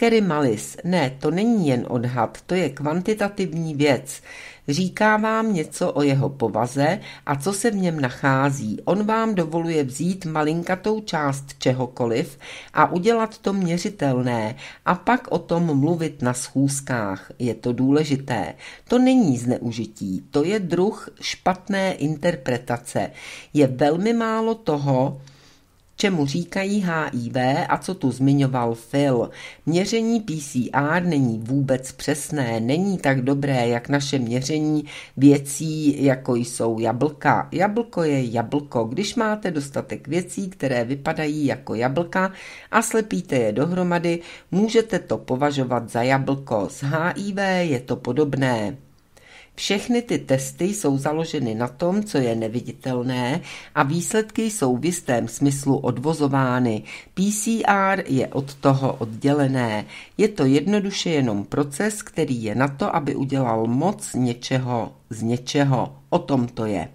Kerry Malis, ne, to není jen odhad, to je kvantitativní věc. Říká vám něco o jeho povaze a co se v něm nachází. On vám dovoluje vzít malinkatou část čehokoliv a udělat to měřitelné a pak o tom mluvit na schůzkách. Je to důležité. To není zneužití, to je druh špatné interpretace. Je velmi málo toho, čemu říkají HIV a co tu zmiňoval Phil. Měření PCR není vůbec přesné, není tak dobré, jak naše měření věcí, jako jsou jablka. Jablko je jablko. Když máte dostatek věcí, které vypadají jako jablka a slepíte je dohromady, můžete to považovat za jablko. S HIV je to podobné. Všechny ty testy jsou založeny na tom, co je neviditelné a výsledky jsou v jistém smyslu odvozovány. PCR je od toho oddělené. Je to jednoduše jenom proces, který je na to, aby udělal moc něčeho z něčeho. O tom to je.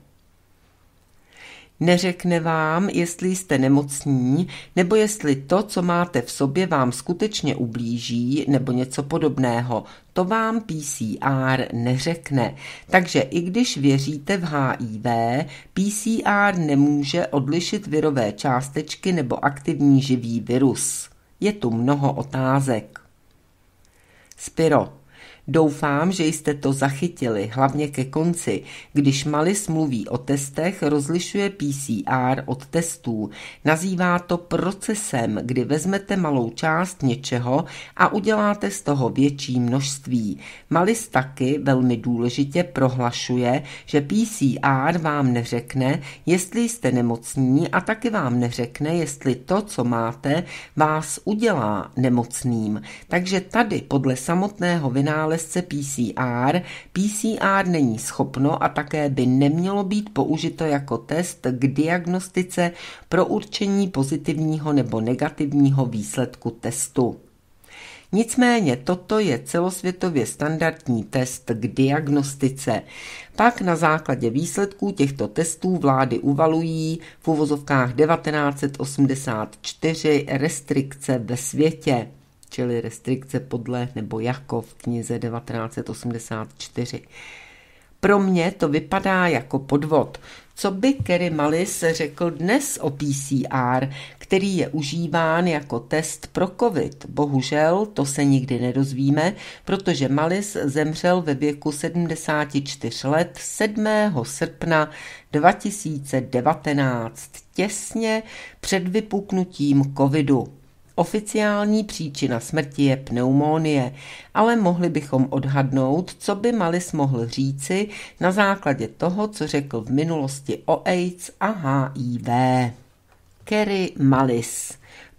Neřekne vám, jestli jste nemocní, nebo jestli to, co máte v sobě, vám skutečně ublíží, nebo něco podobného. To vám PCR neřekne. Takže i když věříte v HIV, PCR nemůže odlišit virové částečky nebo aktivní živý virus. Je tu mnoho otázek. Spiro, Doufám, že jste to zachytili, hlavně ke konci, když Malis mluví o testech, rozlišuje PCR od testů. Nazývá to procesem, kdy vezmete malou část něčeho a uděláte z toho větší množství. Malis taky velmi důležitě prohlašuje, že PCR vám neřekne, jestli jste nemocní a taky vám neřekne, jestli to, co máte, vás udělá nemocným. Takže tady podle samotného vynále nálezce PCR, PCR není schopno a také by nemělo být použito jako test k diagnostice pro určení pozitivního nebo negativního výsledku testu. Nicméně toto je celosvětově standardní test k diagnostice. Pak na základě výsledků těchto testů vlády uvalují v uvozovkách 1984 restrikce ve světě čili restrikce podle nebo jako v knize 1984. Pro mě to vypadá jako podvod. Co by Kerry Malis řekl dnes o PCR, který je užíván jako test pro COVID? Bohužel to se nikdy nedozvíme, protože Malis zemřel ve věku 74 let 7. srpna 2019, těsně před vypuknutím COVIDu. Oficiální příčina smrti je pneumonie, ale mohli bychom odhadnout, co by Malis mohl říci na základě toho, co řekl v minulosti o AIDS a HIV. Kerry Malis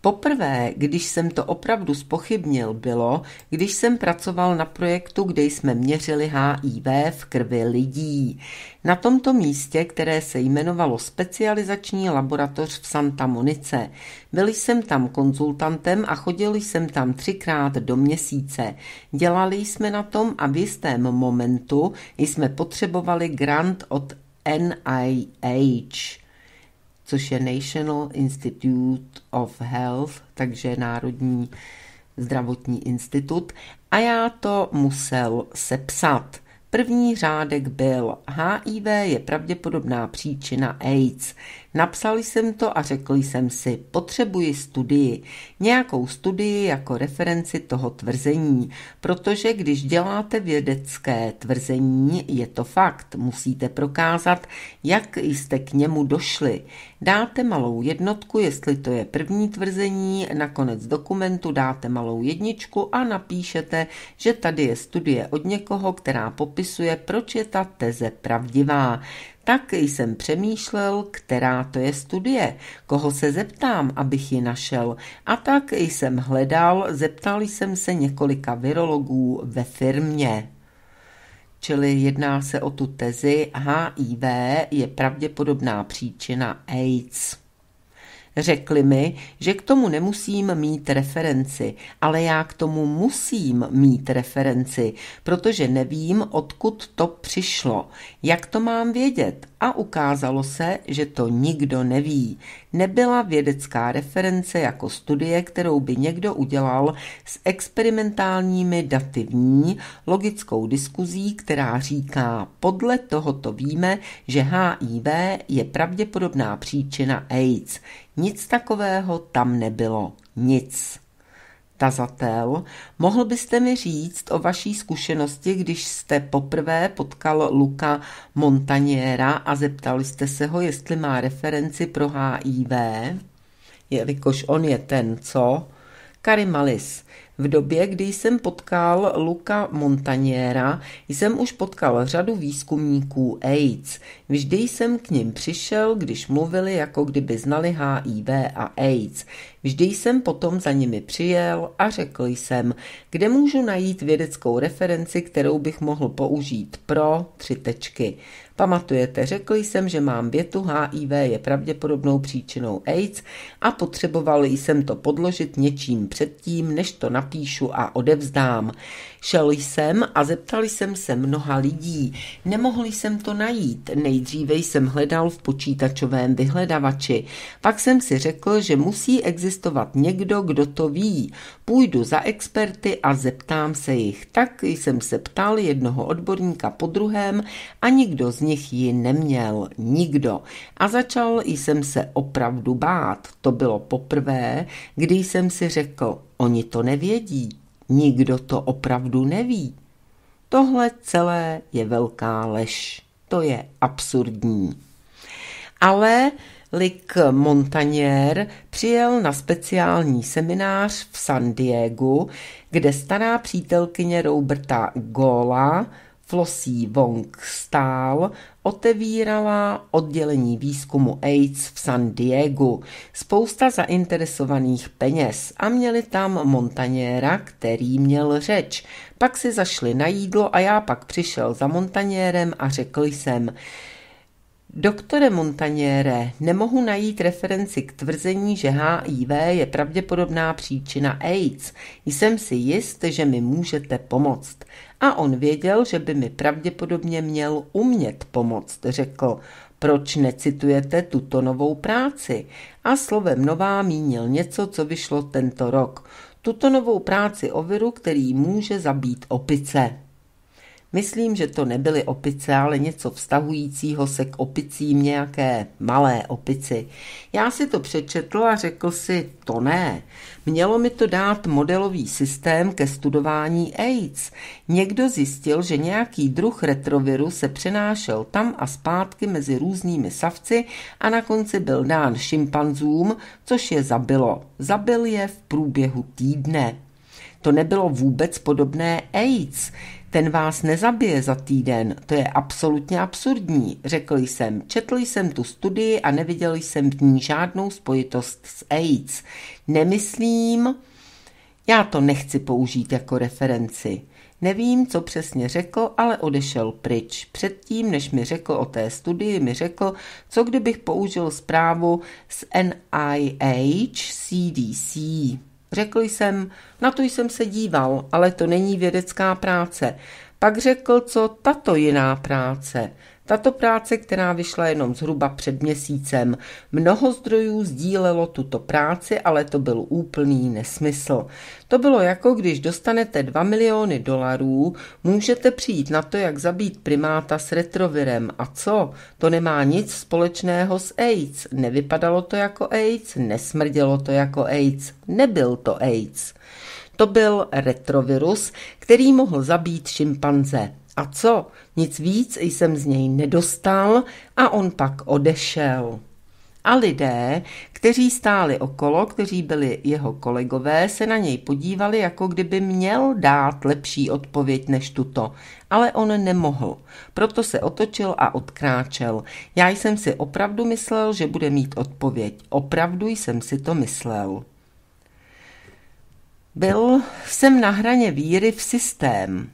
Poprvé, když jsem to opravdu spochybnil, bylo, když jsem pracoval na projektu, kde jsme měřili HIV v krvi lidí. Na tomto místě, které se jmenovalo Specializační laboratoř v Santa Monice. Byl jsem tam konzultantem a chodil jsem tam třikrát do měsíce. Dělali jsme na tom a v jistém momentu jsme potřebovali grant od NIH což je National Institute of Health, takže Národní zdravotní institut. A já to musel sepsat. První řádek byl HIV je pravděpodobná příčina AIDS. Napsal jsem to a řekl jsem si, potřebuji studii, nějakou studii jako referenci toho tvrzení, protože když děláte vědecké tvrzení, je to fakt, musíte prokázat, jak jste k němu došli. Dáte malou jednotku, jestli to je první tvrzení, nakonec dokumentu dáte malou jedničku a napíšete, že tady je studie od někoho, která popisuje, proč je ta teze pravdivá. Tak jsem přemýšlel, která to je studie, koho se zeptám, abych ji našel. A tak jsem hledal, zeptal jsem se několika virologů ve firmě. Čili jedná se o tu tezi HIV je pravděpodobná příčina AIDS. Řekli mi, že k tomu nemusím mít referenci, ale já k tomu musím mít referenci, protože nevím, odkud to přišlo. Jak to mám vědět? A ukázalo se, že to nikdo neví. Nebyla vědecká reference jako studie, kterou by někdo udělal s experimentálními dativní logickou diskuzí, která říká, podle tohoto víme, že HIV je pravděpodobná příčina AIDS. Nic takového tam nebylo. Nic. Tazatel, mohl byste mi říct o vaší zkušenosti, když jste poprvé potkal Luka Montaniera a zeptali jste se ho, jestli má referenci pro HIV? Jelikož on je ten, co? Karimalis, v době, kdy jsem potkal Luka Montaniera, jsem už potkal řadu výzkumníků AIDS. Vždy jsem k ním přišel, když mluvili, jako kdyby znali HIV a AIDS. Vždy jsem potom za nimi přijel a řekl jsem, kde můžu najít vědeckou referenci, kterou bych mohl použít pro tři tečky. Pamatujete, řekl jsem, že mám větu HIV je pravděpodobnou příčinou AIDS a potřeboval jsem to podložit něčím předtím, než to napíšu a odevzdám. Šel jsem a zeptal jsem se mnoha lidí. Nemohl jsem to najít. Nejdříve jsem hledal v počítačovém vyhledavači. Pak jsem si řekl, že musí existovat někdo, kdo to ví. Půjdu za experty a zeptám se jich. Tak jsem se ptal jednoho odborníka po druhém a nikdo z nich ji neměl. Nikdo. A začal jsem se opravdu bát. To bylo poprvé, kdy jsem si řekl, oni to nevědí. Nikdo to opravdu neví. Tohle celé je velká lež. To je absurdní. Ale Lik Montagnier přijel na speciální seminář v San Diego, kde stará přítelkyně Roberta Gola, Flossie Wong Stahl, otevírala oddělení výzkumu AIDS v San Diego. Spousta zainteresovaných peněz a měli tam montaněra, který měl řeč. Pak si zašli na jídlo a já pak přišel za montaněrem a řekl jsem, Doktore Montaniere, nemohu najít referenci k tvrzení, že HIV je pravděpodobná příčina AIDS. Jsem si jist, že mi můžete pomoct. A on věděl, že by mi pravděpodobně měl umět pomoct, řekl. Proč necitujete tuto novou práci? A slovem nová mínil něco, co vyšlo tento rok. Tuto novou práci o viru, který může zabít opice. Myslím, že to nebyly opice, ale něco vztahujícího se k opicím nějaké malé opici. Já si to přečetl a řekl si, to ne. Mělo mi to dát modelový systém ke studování AIDS. Někdo zjistil, že nějaký druh retroviru se přenášel tam a zpátky mezi různými savci a na konci byl dán šimpanzům, což je zabilo. Zabil je v průběhu týdne. To nebylo vůbec podobné AIDS. Ten vás nezabije za týden, to je absolutně absurdní, řekl jsem. Četl jsem tu studii a neviděl jsem v ní žádnou spojitost s AIDS. Nemyslím, já to nechci použít jako referenci. Nevím, co přesně řekl, ale odešel pryč. Předtím, než mi řekl o té studii, mi řekl, co kdybych použil zprávu z NIH CDC. Řekl jsem, na to jsem se díval, ale to není vědecká práce. Pak řekl, co tato jiná práce. Tato práce, která vyšla jenom zhruba před měsícem. Mnoho zdrojů sdílelo tuto práci, ale to byl úplný nesmysl. To bylo jako když dostanete 2 miliony dolarů, můžete přijít na to, jak zabít primáta s retrovirem. A co? To nemá nic společného s AIDS. Nevypadalo to jako AIDS, nesmrdělo to jako AIDS, nebyl to AIDS. To byl retrovirus, který mohl zabít šimpanze. A co? Nic víc jsem z něj nedostal a on pak odešel. A lidé, kteří stáli okolo, kteří byli jeho kolegové, se na něj podívali, jako kdyby měl dát lepší odpověď než tuto. Ale on nemohl. Proto se otočil a odkráčel. Já jsem si opravdu myslel, že bude mít odpověď. Opravdu jsem si to myslel. Byl jsem na hraně víry v systém,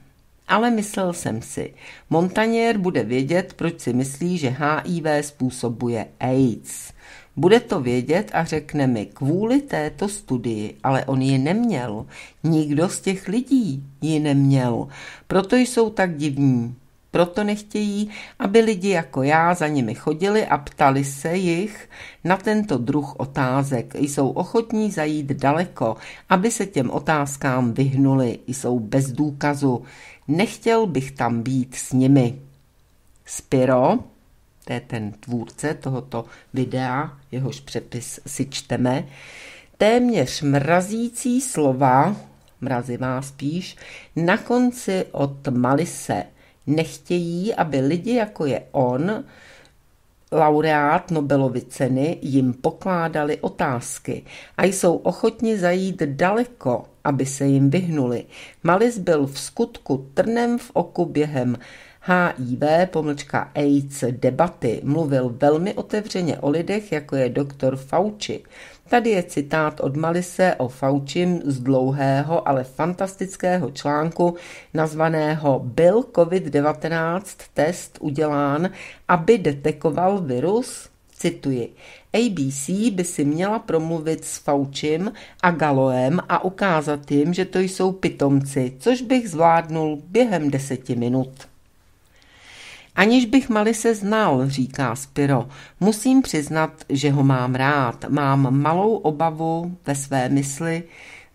ale myslel jsem si, Montagnier bude vědět, proč si myslí, že HIV způsobuje AIDS. Bude to vědět a řekne mi, kvůli této studii, ale on ji neměl. Nikdo z těch lidí ji neměl. Proto jsou tak divní. Proto nechtějí, aby lidi jako já za nimi chodili a ptali se jich na tento druh otázek. Jsou ochotní zajít daleko, aby se těm otázkám vyhnuli, jsou bez důkazu. Nechtěl bych tam být s nimi. Spiro, to je ten tvůrce tohoto videa, jehož přepis si čteme, téměř mrazící slova, mrazivá spíš, na konci od Malise – Nechtějí, aby lidi jako je on, laureát Nobelovy ceny, jim pokládali otázky a jsou ochotni zajít daleko, aby se jim vyhnuli. Malis byl v skutku trnem v oku během HIV pomlčka AIDS debaty mluvil velmi otevřeně o lidech, jako je doktor Fauci. Tady je citát od Malise o Faučim z dlouhého, ale fantastického článku nazvaného Byl COVID-19 test udělán, aby detekoval virus? Cituji. ABC by si měla promluvit s Faučim a Galoem a ukázat jim, že to jsou pitomci, což bych zvládnul během deseti minut. Aniž bych se znal, říká Spiro, musím přiznat, že ho mám rád. Mám malou obavu ve své mysli,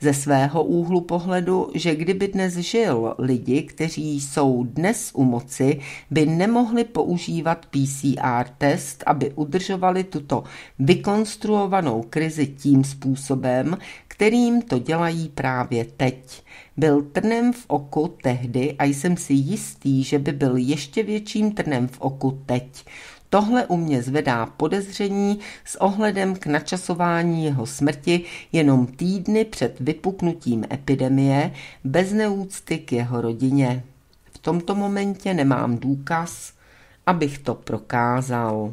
ze svého úhlu pohledu, že kdyby dnes žil, lidi, kteří jsou dnes u moci, by nemohli používat PCR test, aby udržovali tuto vykonstruovanou krizi tím způsobem, kterým to dělají právě teď. Byl trnem v oku tehdy a jsem si jistý, že by byl ještě větším trnem v oku teď. Tohle u mě zvedá podezření s ohledem k načasování jeho smrti jenom týdny před vypuknutím epidemie bez neúcty k jeho rodině. V tomto momentě nemám důkaz, abych to prokázal.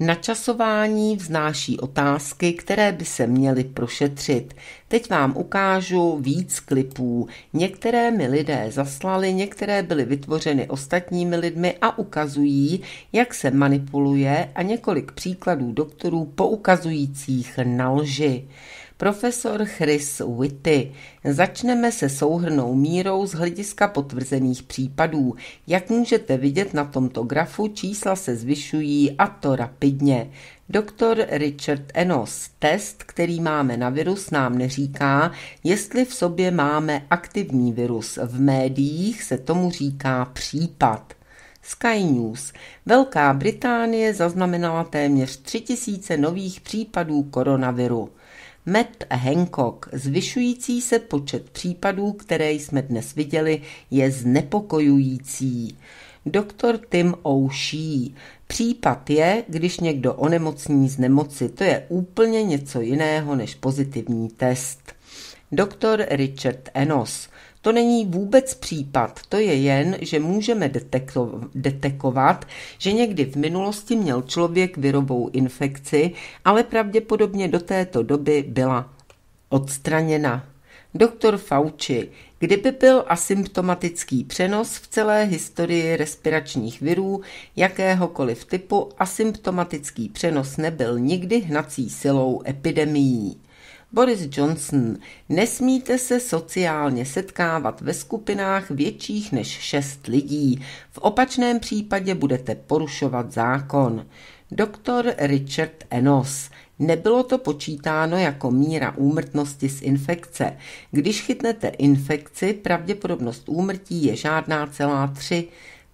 Načasování vznáší otázky, které by se měly prošetřit. Teď vám ukážu víc klipů. Některé mi lidé zaslali, některé byly vytvořeny ostatními lidmi a ukazují, jak se manipuluje a několik příkladů doktorů poukazujících na lži profesor Chris Whitty. Začneme se souhrnou mírou z hlediska potvrzených případů. Jak můžete vidět na tomto grafu, čísla se zvyšují a to rapidně. Doktor Richard Enos, test, který máme na virus, nám neříká, jestli v sobě máme aktivní virus. V médiích se tomu říká případ. Sky News. Velká Británie zaznamenala téměř 3000 nových případů koronaviru. Matt Hancock. Zvyšující se počet případů, které jsme dnes viděli, je znepokojující. Doktor Tim O'Shea. Případ je, když někdo onemocní z nemoci. To je úplně něco jiného než pozitivní test. Doktor Richard Enos. To není vůbec případ, to je jen, že můžeme detekovat, že někdy v minulosti měl člověk virovou infekci, ale pravděpodobně do této doby byla odstraněna. Doktor Fauci, kdyby byl asymptomatický přenos v celé historii respiračních virů jakéhokoliv typu, asymptomatický přenos nebyl nikdy hnací silou epidemií. Boris Johnson, nesmíte se sociálně setkávat ve skupinách větších než šest lidí. V opačném případě budete porušovat zákon. Doktor Richard Enos, Nebylo to počítáno jako míra úmrtnosti z infekce. Když chytnete infekci, pravděpodobnost úmrtí je žádná celá tři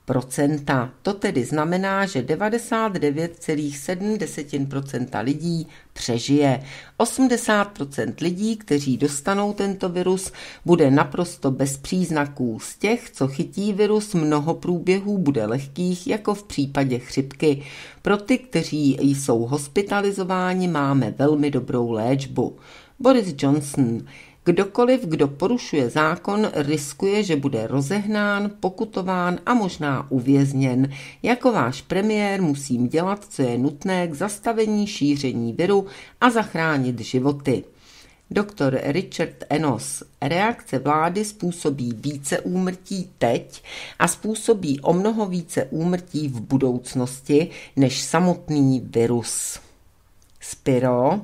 procenta. To tedy znamená, že 99,7 lidí přežije. 80% lidí, kteří dostanou tento virus, bude naprosto bez příznaků. Z těch, co chytí virus, mnoho průběhů bude lehkých, jako v případě chřipky. Pro ty, kteří jsou hospitalizováni, máme velmi dobrou léčbu. Boris Johnson Kdokoliv, kdo porušuje zákon, riskuje, že bude rozehnán, pokutován a možná uvězněn. Jako váš premiér musím dělat, co je nutné k zastavení šíření viru a zachránit životy. Doktor Richard Enos. Reakce vlády způsobí více úmrtí teď a způsobí o mnoho více úmrtí v budoucnosti než samotný virus. Spiro.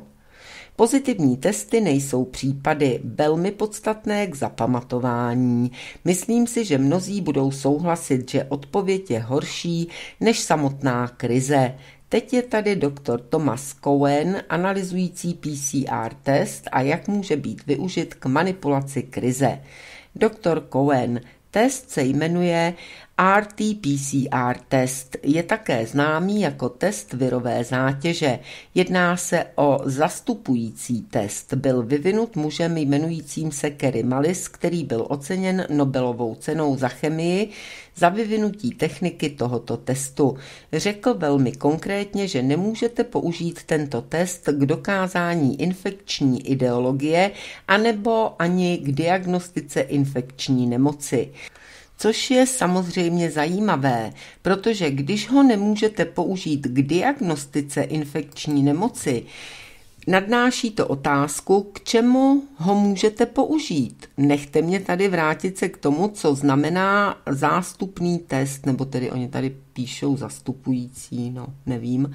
Pozitivní testy nejsou případy velmi podstatné k zapamatování. Myslím si, že mnozí budou souhlasit, že odpověď je horší než samotná krize. Teď je tady doktor Thomas Cohen analyzující PCR test a jak může být využit k manipulaci krize. Doktor Cohen Test se jmenuje RT-PCR test je také známý jako test virové zátěže. Jedná se o zastupující test. Byl vyvinut mužem jmenujícím se Kerry Malis, který byl oceněn Nobelovou cenou za chemii za vyvinutí techniky tohoto testu. Řekl velmi konkrétně, že nemůžete použít tento test k dokázání infekční ideologie anebo ani k diagnostice infekční nemoci což je samozřejmě zajímavé, protože když ho nemůžete použít k diagnostice infekční nemoci, nadnáší to otázku, k čemu ho můžete použít. Nechte mě tady vrátit se k tomu, co znamená zástupný test, nebo tedy oni tady píšou zastupující, no nevím,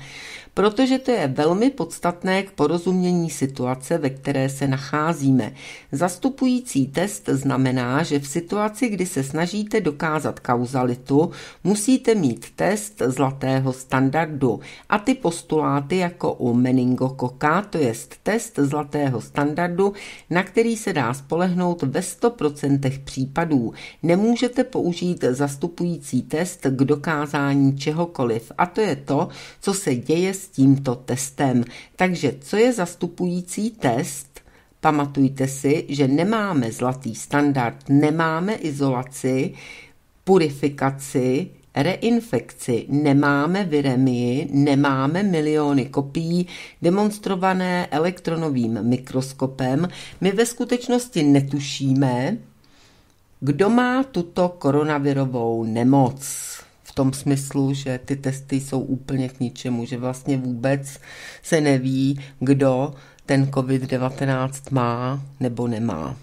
protože to je velmi podstatné k porozumění situace, ve které se nacházíme. Zastupující test znamená, že v situaci, kdy se snažíte dokázat kauzalitu, musíte mít test zlatého standardu a ty postuláty jako u meningokoka, to je test zlatého standardu, na který se dá spolehnout ve 100% případů. Nemůžete použít zastupující test k dokázání zkoumání čehokoliv. A to je to, co se děje s tímto testem. Takže co je zastupující test? Pamatujte si, že nemáme zlatý standard, nemáme izolaci, purifikaci, reinfekci, nemáme viremii, nemáme miliony kopií demonstrované elektronovým mikroskopem. My ve skutečnosti netušíme, kdo má tuto koronavirovou nemoc v tom smyslu, že ty testy jsou úplně k ničemu, že vlastně vůbec se neví, kdo ten COVID-19 má nebo nemá.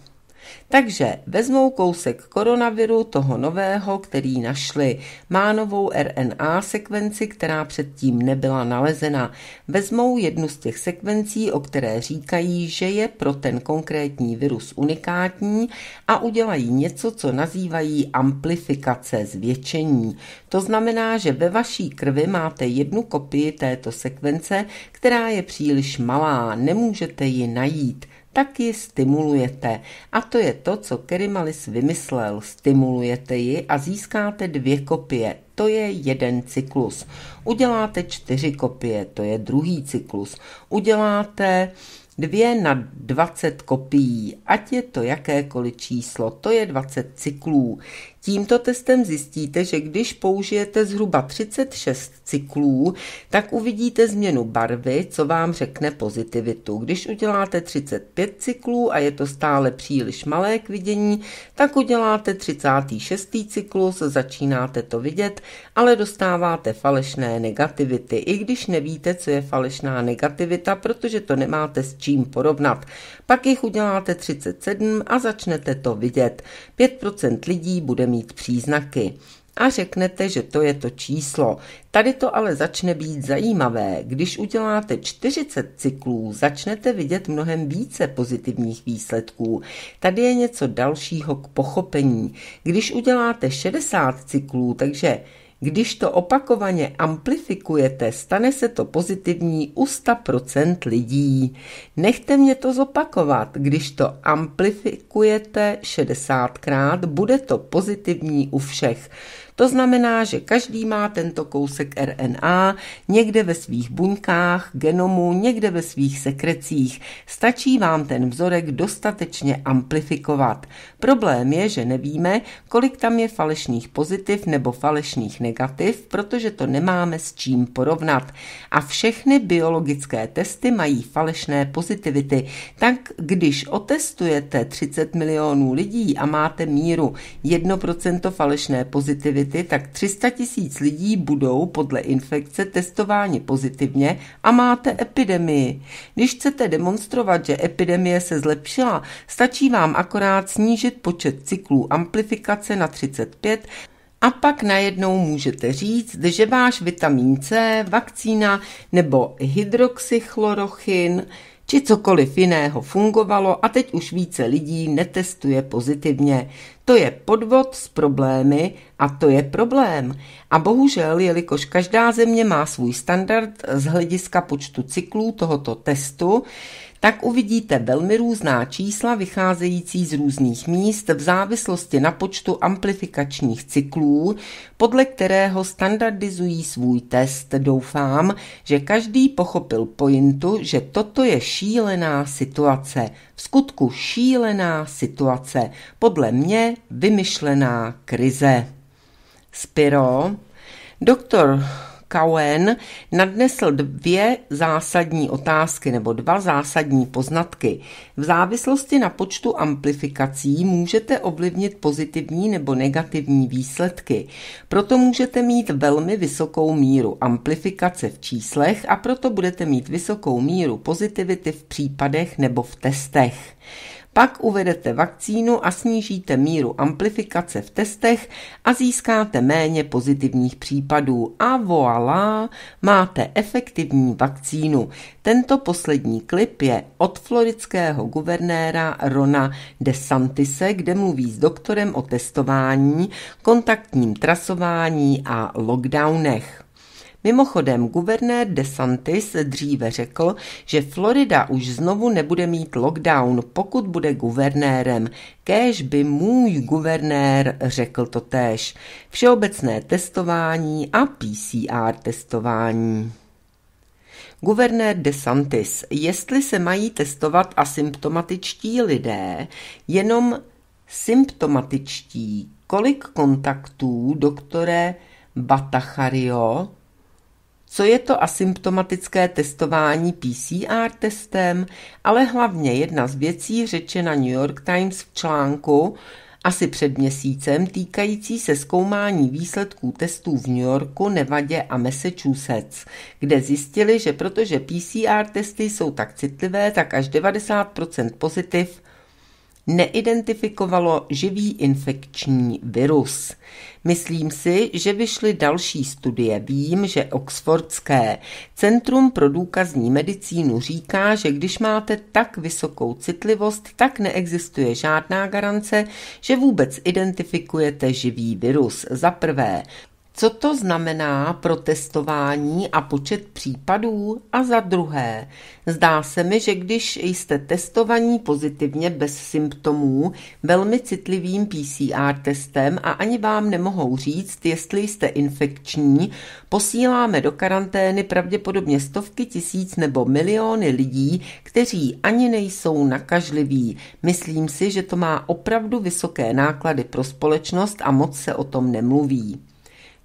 Takže vezmou kousek koronaviru toho nového, který našli. Má novou RNA sekvenci, která předtím nebyla nalezena. Vezmou jednu z těch sekvencí, o které říkají, že je pro ten konkrétní virus unikátní a udělají něco, co nazývají amplifikace, zvětšení. To znamená, že ve vaší krvi máte jednu kopii této sekvence, která je příliš malá, nemůžete ji najít tak ji stimulujete. A to je to, co Kerimalis vymyslel. Stimulujete ji a získáte dvě kopie. To je jeden cyklus. Uděláte čtyři kopie, to je druhý cyklus. Uděláte dvě na 20 kopií, ať je to jakékoliv číslo, to je 20 cyklů. Tímto testem zjistíte, že když použijete zhruba 36 cyklů, tak uvidíte změnu barvy, co vám řekne pozitivitu. Když uděláte 35 cyklů a je to stále příliš malé k vidění, tak uděláte 36. cyklus, začínáte to vidět, ale dostáváte falešné negativity, i když nevíte, co je falešná negativita, protože to nemáte s čím porovnat. Pak jich uděláte 37 a začnete to vidět. 5% lidí bude mít příznaky a řeknete, že to je to číslo. Tady to ale začne být zajímavé. Když uděláte 40 cyklů, začnete vidět mnohem více pozitivních výsledků. Tady je něco dalšího k pochopení. Když uděláte 60 cyklů, takže když to opakovaně amplifikujete, stane se to pozitivní u 100% lidí. Nechte mě to zopakovat. Když to amplifikujete 60krát, bude to pozitivní u všech. To znamená, že každý má tento kousek RNA někde ve svých buňkách, genomu, někde ve svých sekrecích. Stačí vám ten vzorek dostatečně amplifikovat. Problém je, že nevíme, kolik tam je falešných pozitiv nebo falešných negativ, protože to nemáme s čím porovnat. A všechny biologické testy mají falešné pozitivity. Tak když otestujete 30 milionů lidí a máte míru 1% falešné pozitivity, aktivity, tak 300 tisíc lidí budou podle infekce testováni pozitivně a máte epidemii. Když chcete demonstrovat, že epidemie se zlepšila, stačí vám akorát snížit počet cyklů amplifikace na 35 a pak najednou můžete říct, že váš vitamin C, vakcína nebo hydroxychlorochin či cokoliv jiného fungovalo a teď už více lidí netestuje pozitivně. To je podvod s problémy a to je problém. A bohužel, jelikož každá země má svůj standard z hlediska počtu cyklů tohoto testu, tak uvidíte velmi různá čísla vycházející z různých míst v závislosti na počtu amplifikačních cyklů, podle kterého standardizují svůj test. Doufám, že každý pochopil pointu, že toto je šílená situace. V skutku šílená situace. Podle mě vymyšlená krize. Spiro, doktor Cowen nadnesl dvě zásadní otázky nebo dva zásadní poznatky. V závislosti na počtu amplifikací můžete ovlivnit pozitivní nebo negativní výsledky. Proto můžete mít velmi vysokou míru amplifikace v číslech a proto budete mít vysokou míru pozitivity v případech nebo v testech. Pak uvedete vakcínu a snížíte míru amplifikace v testech a získáte méně pozitivních případů. A voilà, máte efektivní vakcínu. Tento poslední klip je od florického guvernéra Rona DeSantise, kde mluví s doktorem o testování, kontaktním trasování a lockdownech. Mimochodem, guvernér DeSantis dříve řekl, že Florida už znovu nebude mít lockdown, pokud bude guvernérem. Kéž by můj guvernér řekl to též. Všeobecné testování a PCR testování. Guvernér DeSantis, jestli se mají testovat asymptomatičtí lidé, jenom symptomatičtí, kolik kontaktů, doktore Batachario, co je to asymptomatické testování PCR testem, ale hlavně jedna z věcí řečena New York Times v článku asi před měsícem týkající se zkoumání výsledků testů v New Yorku, Nevadě a Massachusetts, kde zjistili, že protože PCR testy jsou tak citlivé, tak až 90% pozitiv neidentifikovalo živý infekční virus. Myslím si, že vyšly další studie. Vím, že Oxfordské Centrum pro důkazní medicínu říká, že když máte tak vysokou citlivost, tak neexistuje žádná garance, že vůbec identifikujete živý virus. Za prvé, co to znamená pro testování a počet případů? A za druhé, zdá se mi, že když jste testovaní pozitivně bez symptomů, velmi citlivým PCR testem a ani vám nemohou říct, jestli jste infekční, posíláme do karantény pravděpodobně stovky tisíc nebo miliony lidí, kteří ani nejsou nakažliví. Myslím si, že to má opravdu vysoké náklady pro společnost a moc se o tom nemluví.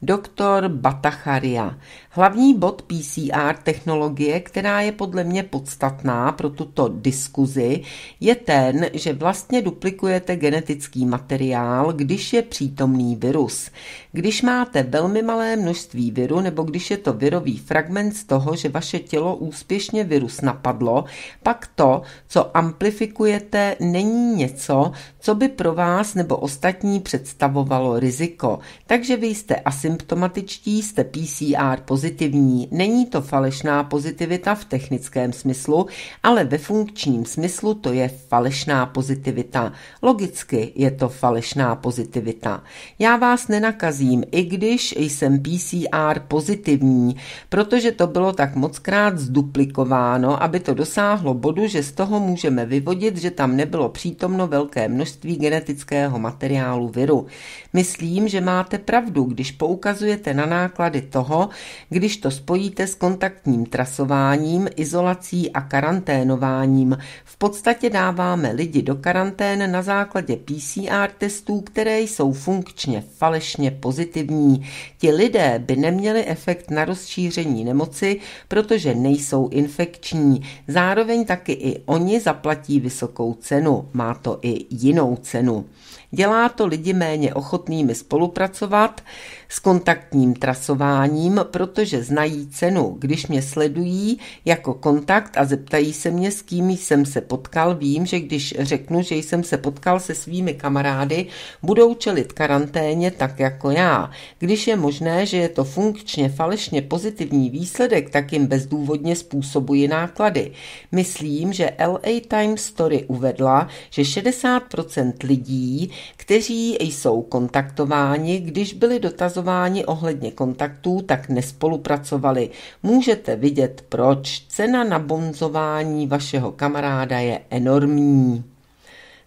Doktor Batacharia. Hlavní bod PCR technologie, která je podle mě podstatná pro tuto diskuzi, je ten, že vlastně duplikujete genetický materiál, když je přítomný virus. Když máte velmi malé množství viru nebo když je to virový fragment z toho, že vaše tělo úspěšně virus napadlo, pak to, co amplifikujete, není něco, co by pro vás nebo ostatní představovalo riziko. Takže vy jste asymptomatičtí, jste PCR pozitivní. Není to falešná pozitivita v technickém smyslu, ale ve funkčním smyslu to je falešná pozitivita. Logicky je to falešná pozitivita. Já vás nenakazím nemyslím, i když jsem PCR pozitivní, protože to bylo tak mockrát zduplikováno, aby to dosáhlo bodu, že z toho můžeme vyvodit, že tam nebylo přítomno velké množství genetického materiálu viru. Myslím, že máte pravdu, když poukazujete na náklady toho, když to spojíte s kontaktním trasováním, izolací a karanténováním. V podstatě dáváme lidi do karantén na základě PCR testů, které jsou funkčně falešně pozitivní pozitivní. Ti lidé by neměli efekt na rozšíření nemoci, protože nejsou infekční. Zároveň taky i oni zaplatí vysokou cenu. Má to i jinou cenu. Dělá to lidi méně ochotnými spolupracovat, s kontaktním trasováním, protože znají cenu. Když mě sledují jako kontakt a zeptají se mě, s kým jsem se potkal, vím, že když řeknu, že jsem se potkal se svými kamarády, budou čelit karanténě tak jako já. Když je možné, že je to funkčně falešně pozitivní výsledek, tak jim bezdůvodně způsobuji náklady. Myslím, že LA Times Story uvedla, že 60% lidí, kteří jsou kontaktováni, když byli dotazováni, dotazováni ohledně kontaktů, tak nespolupracovali. Můžete vidět proč. Cena na bonzování vašeho kamaráda je enormní.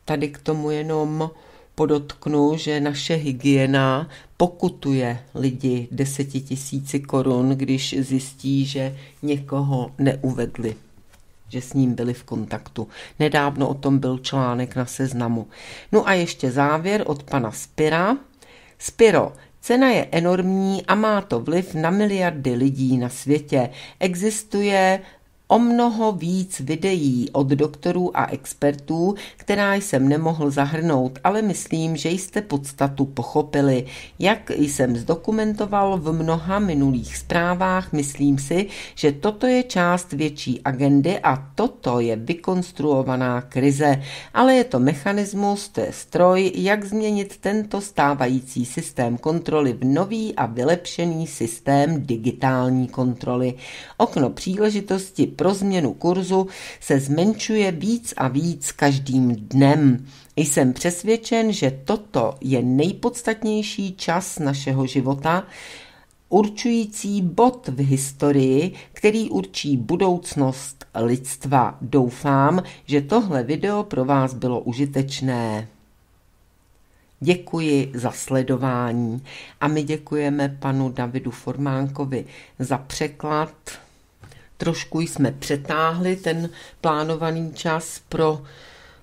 Tady k tomu jenom podotknu, že naše hygiena pokutuje lidi tisíci korun, když zjistí, že někoho neuvedli že s ním byli v kontaktu. Nedávno o tom byl článek na seznamu. No a ještě závěr od pana Spira. Spiro, Cena je enormní a má to vliv na miliardy lidí na světě. Existuje o mnoho víc videí od doktorů a expertů, která jsem nemohl zahrnout, ale myslím, že jste podstatu pochopili. Jak jsem zdokumentoval v mnoha minulých zprávách, myslím si, že toto je část větší agendy a toto je vykonstruovaná krize. Ale je to mechanismus, to je stroj, jak změnit tento stávající systém kontroly v nový a vylepšený systém digitální kontroly. Okno příležitosti pro změnu kurzu se zmenšuje víc a víc každým dnem. Jsem přesvědčen, že toto je nejpodstatnější čas našeho života, určující bod v historii, který určí budoucnost lidstva. Doufám, že tohle video pro vás bylo užitečné. Děkuji za sledování a my děkujeme panu Davidu Formánkovi za překlad trošku jsme přetáhli ten plánovaný čas pro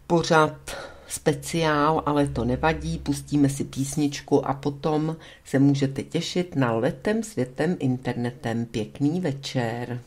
pořad speciál, ale to nevadí, pustíme si písničku a potom se můžete těšit na letem světem internetem. Pěkný večer.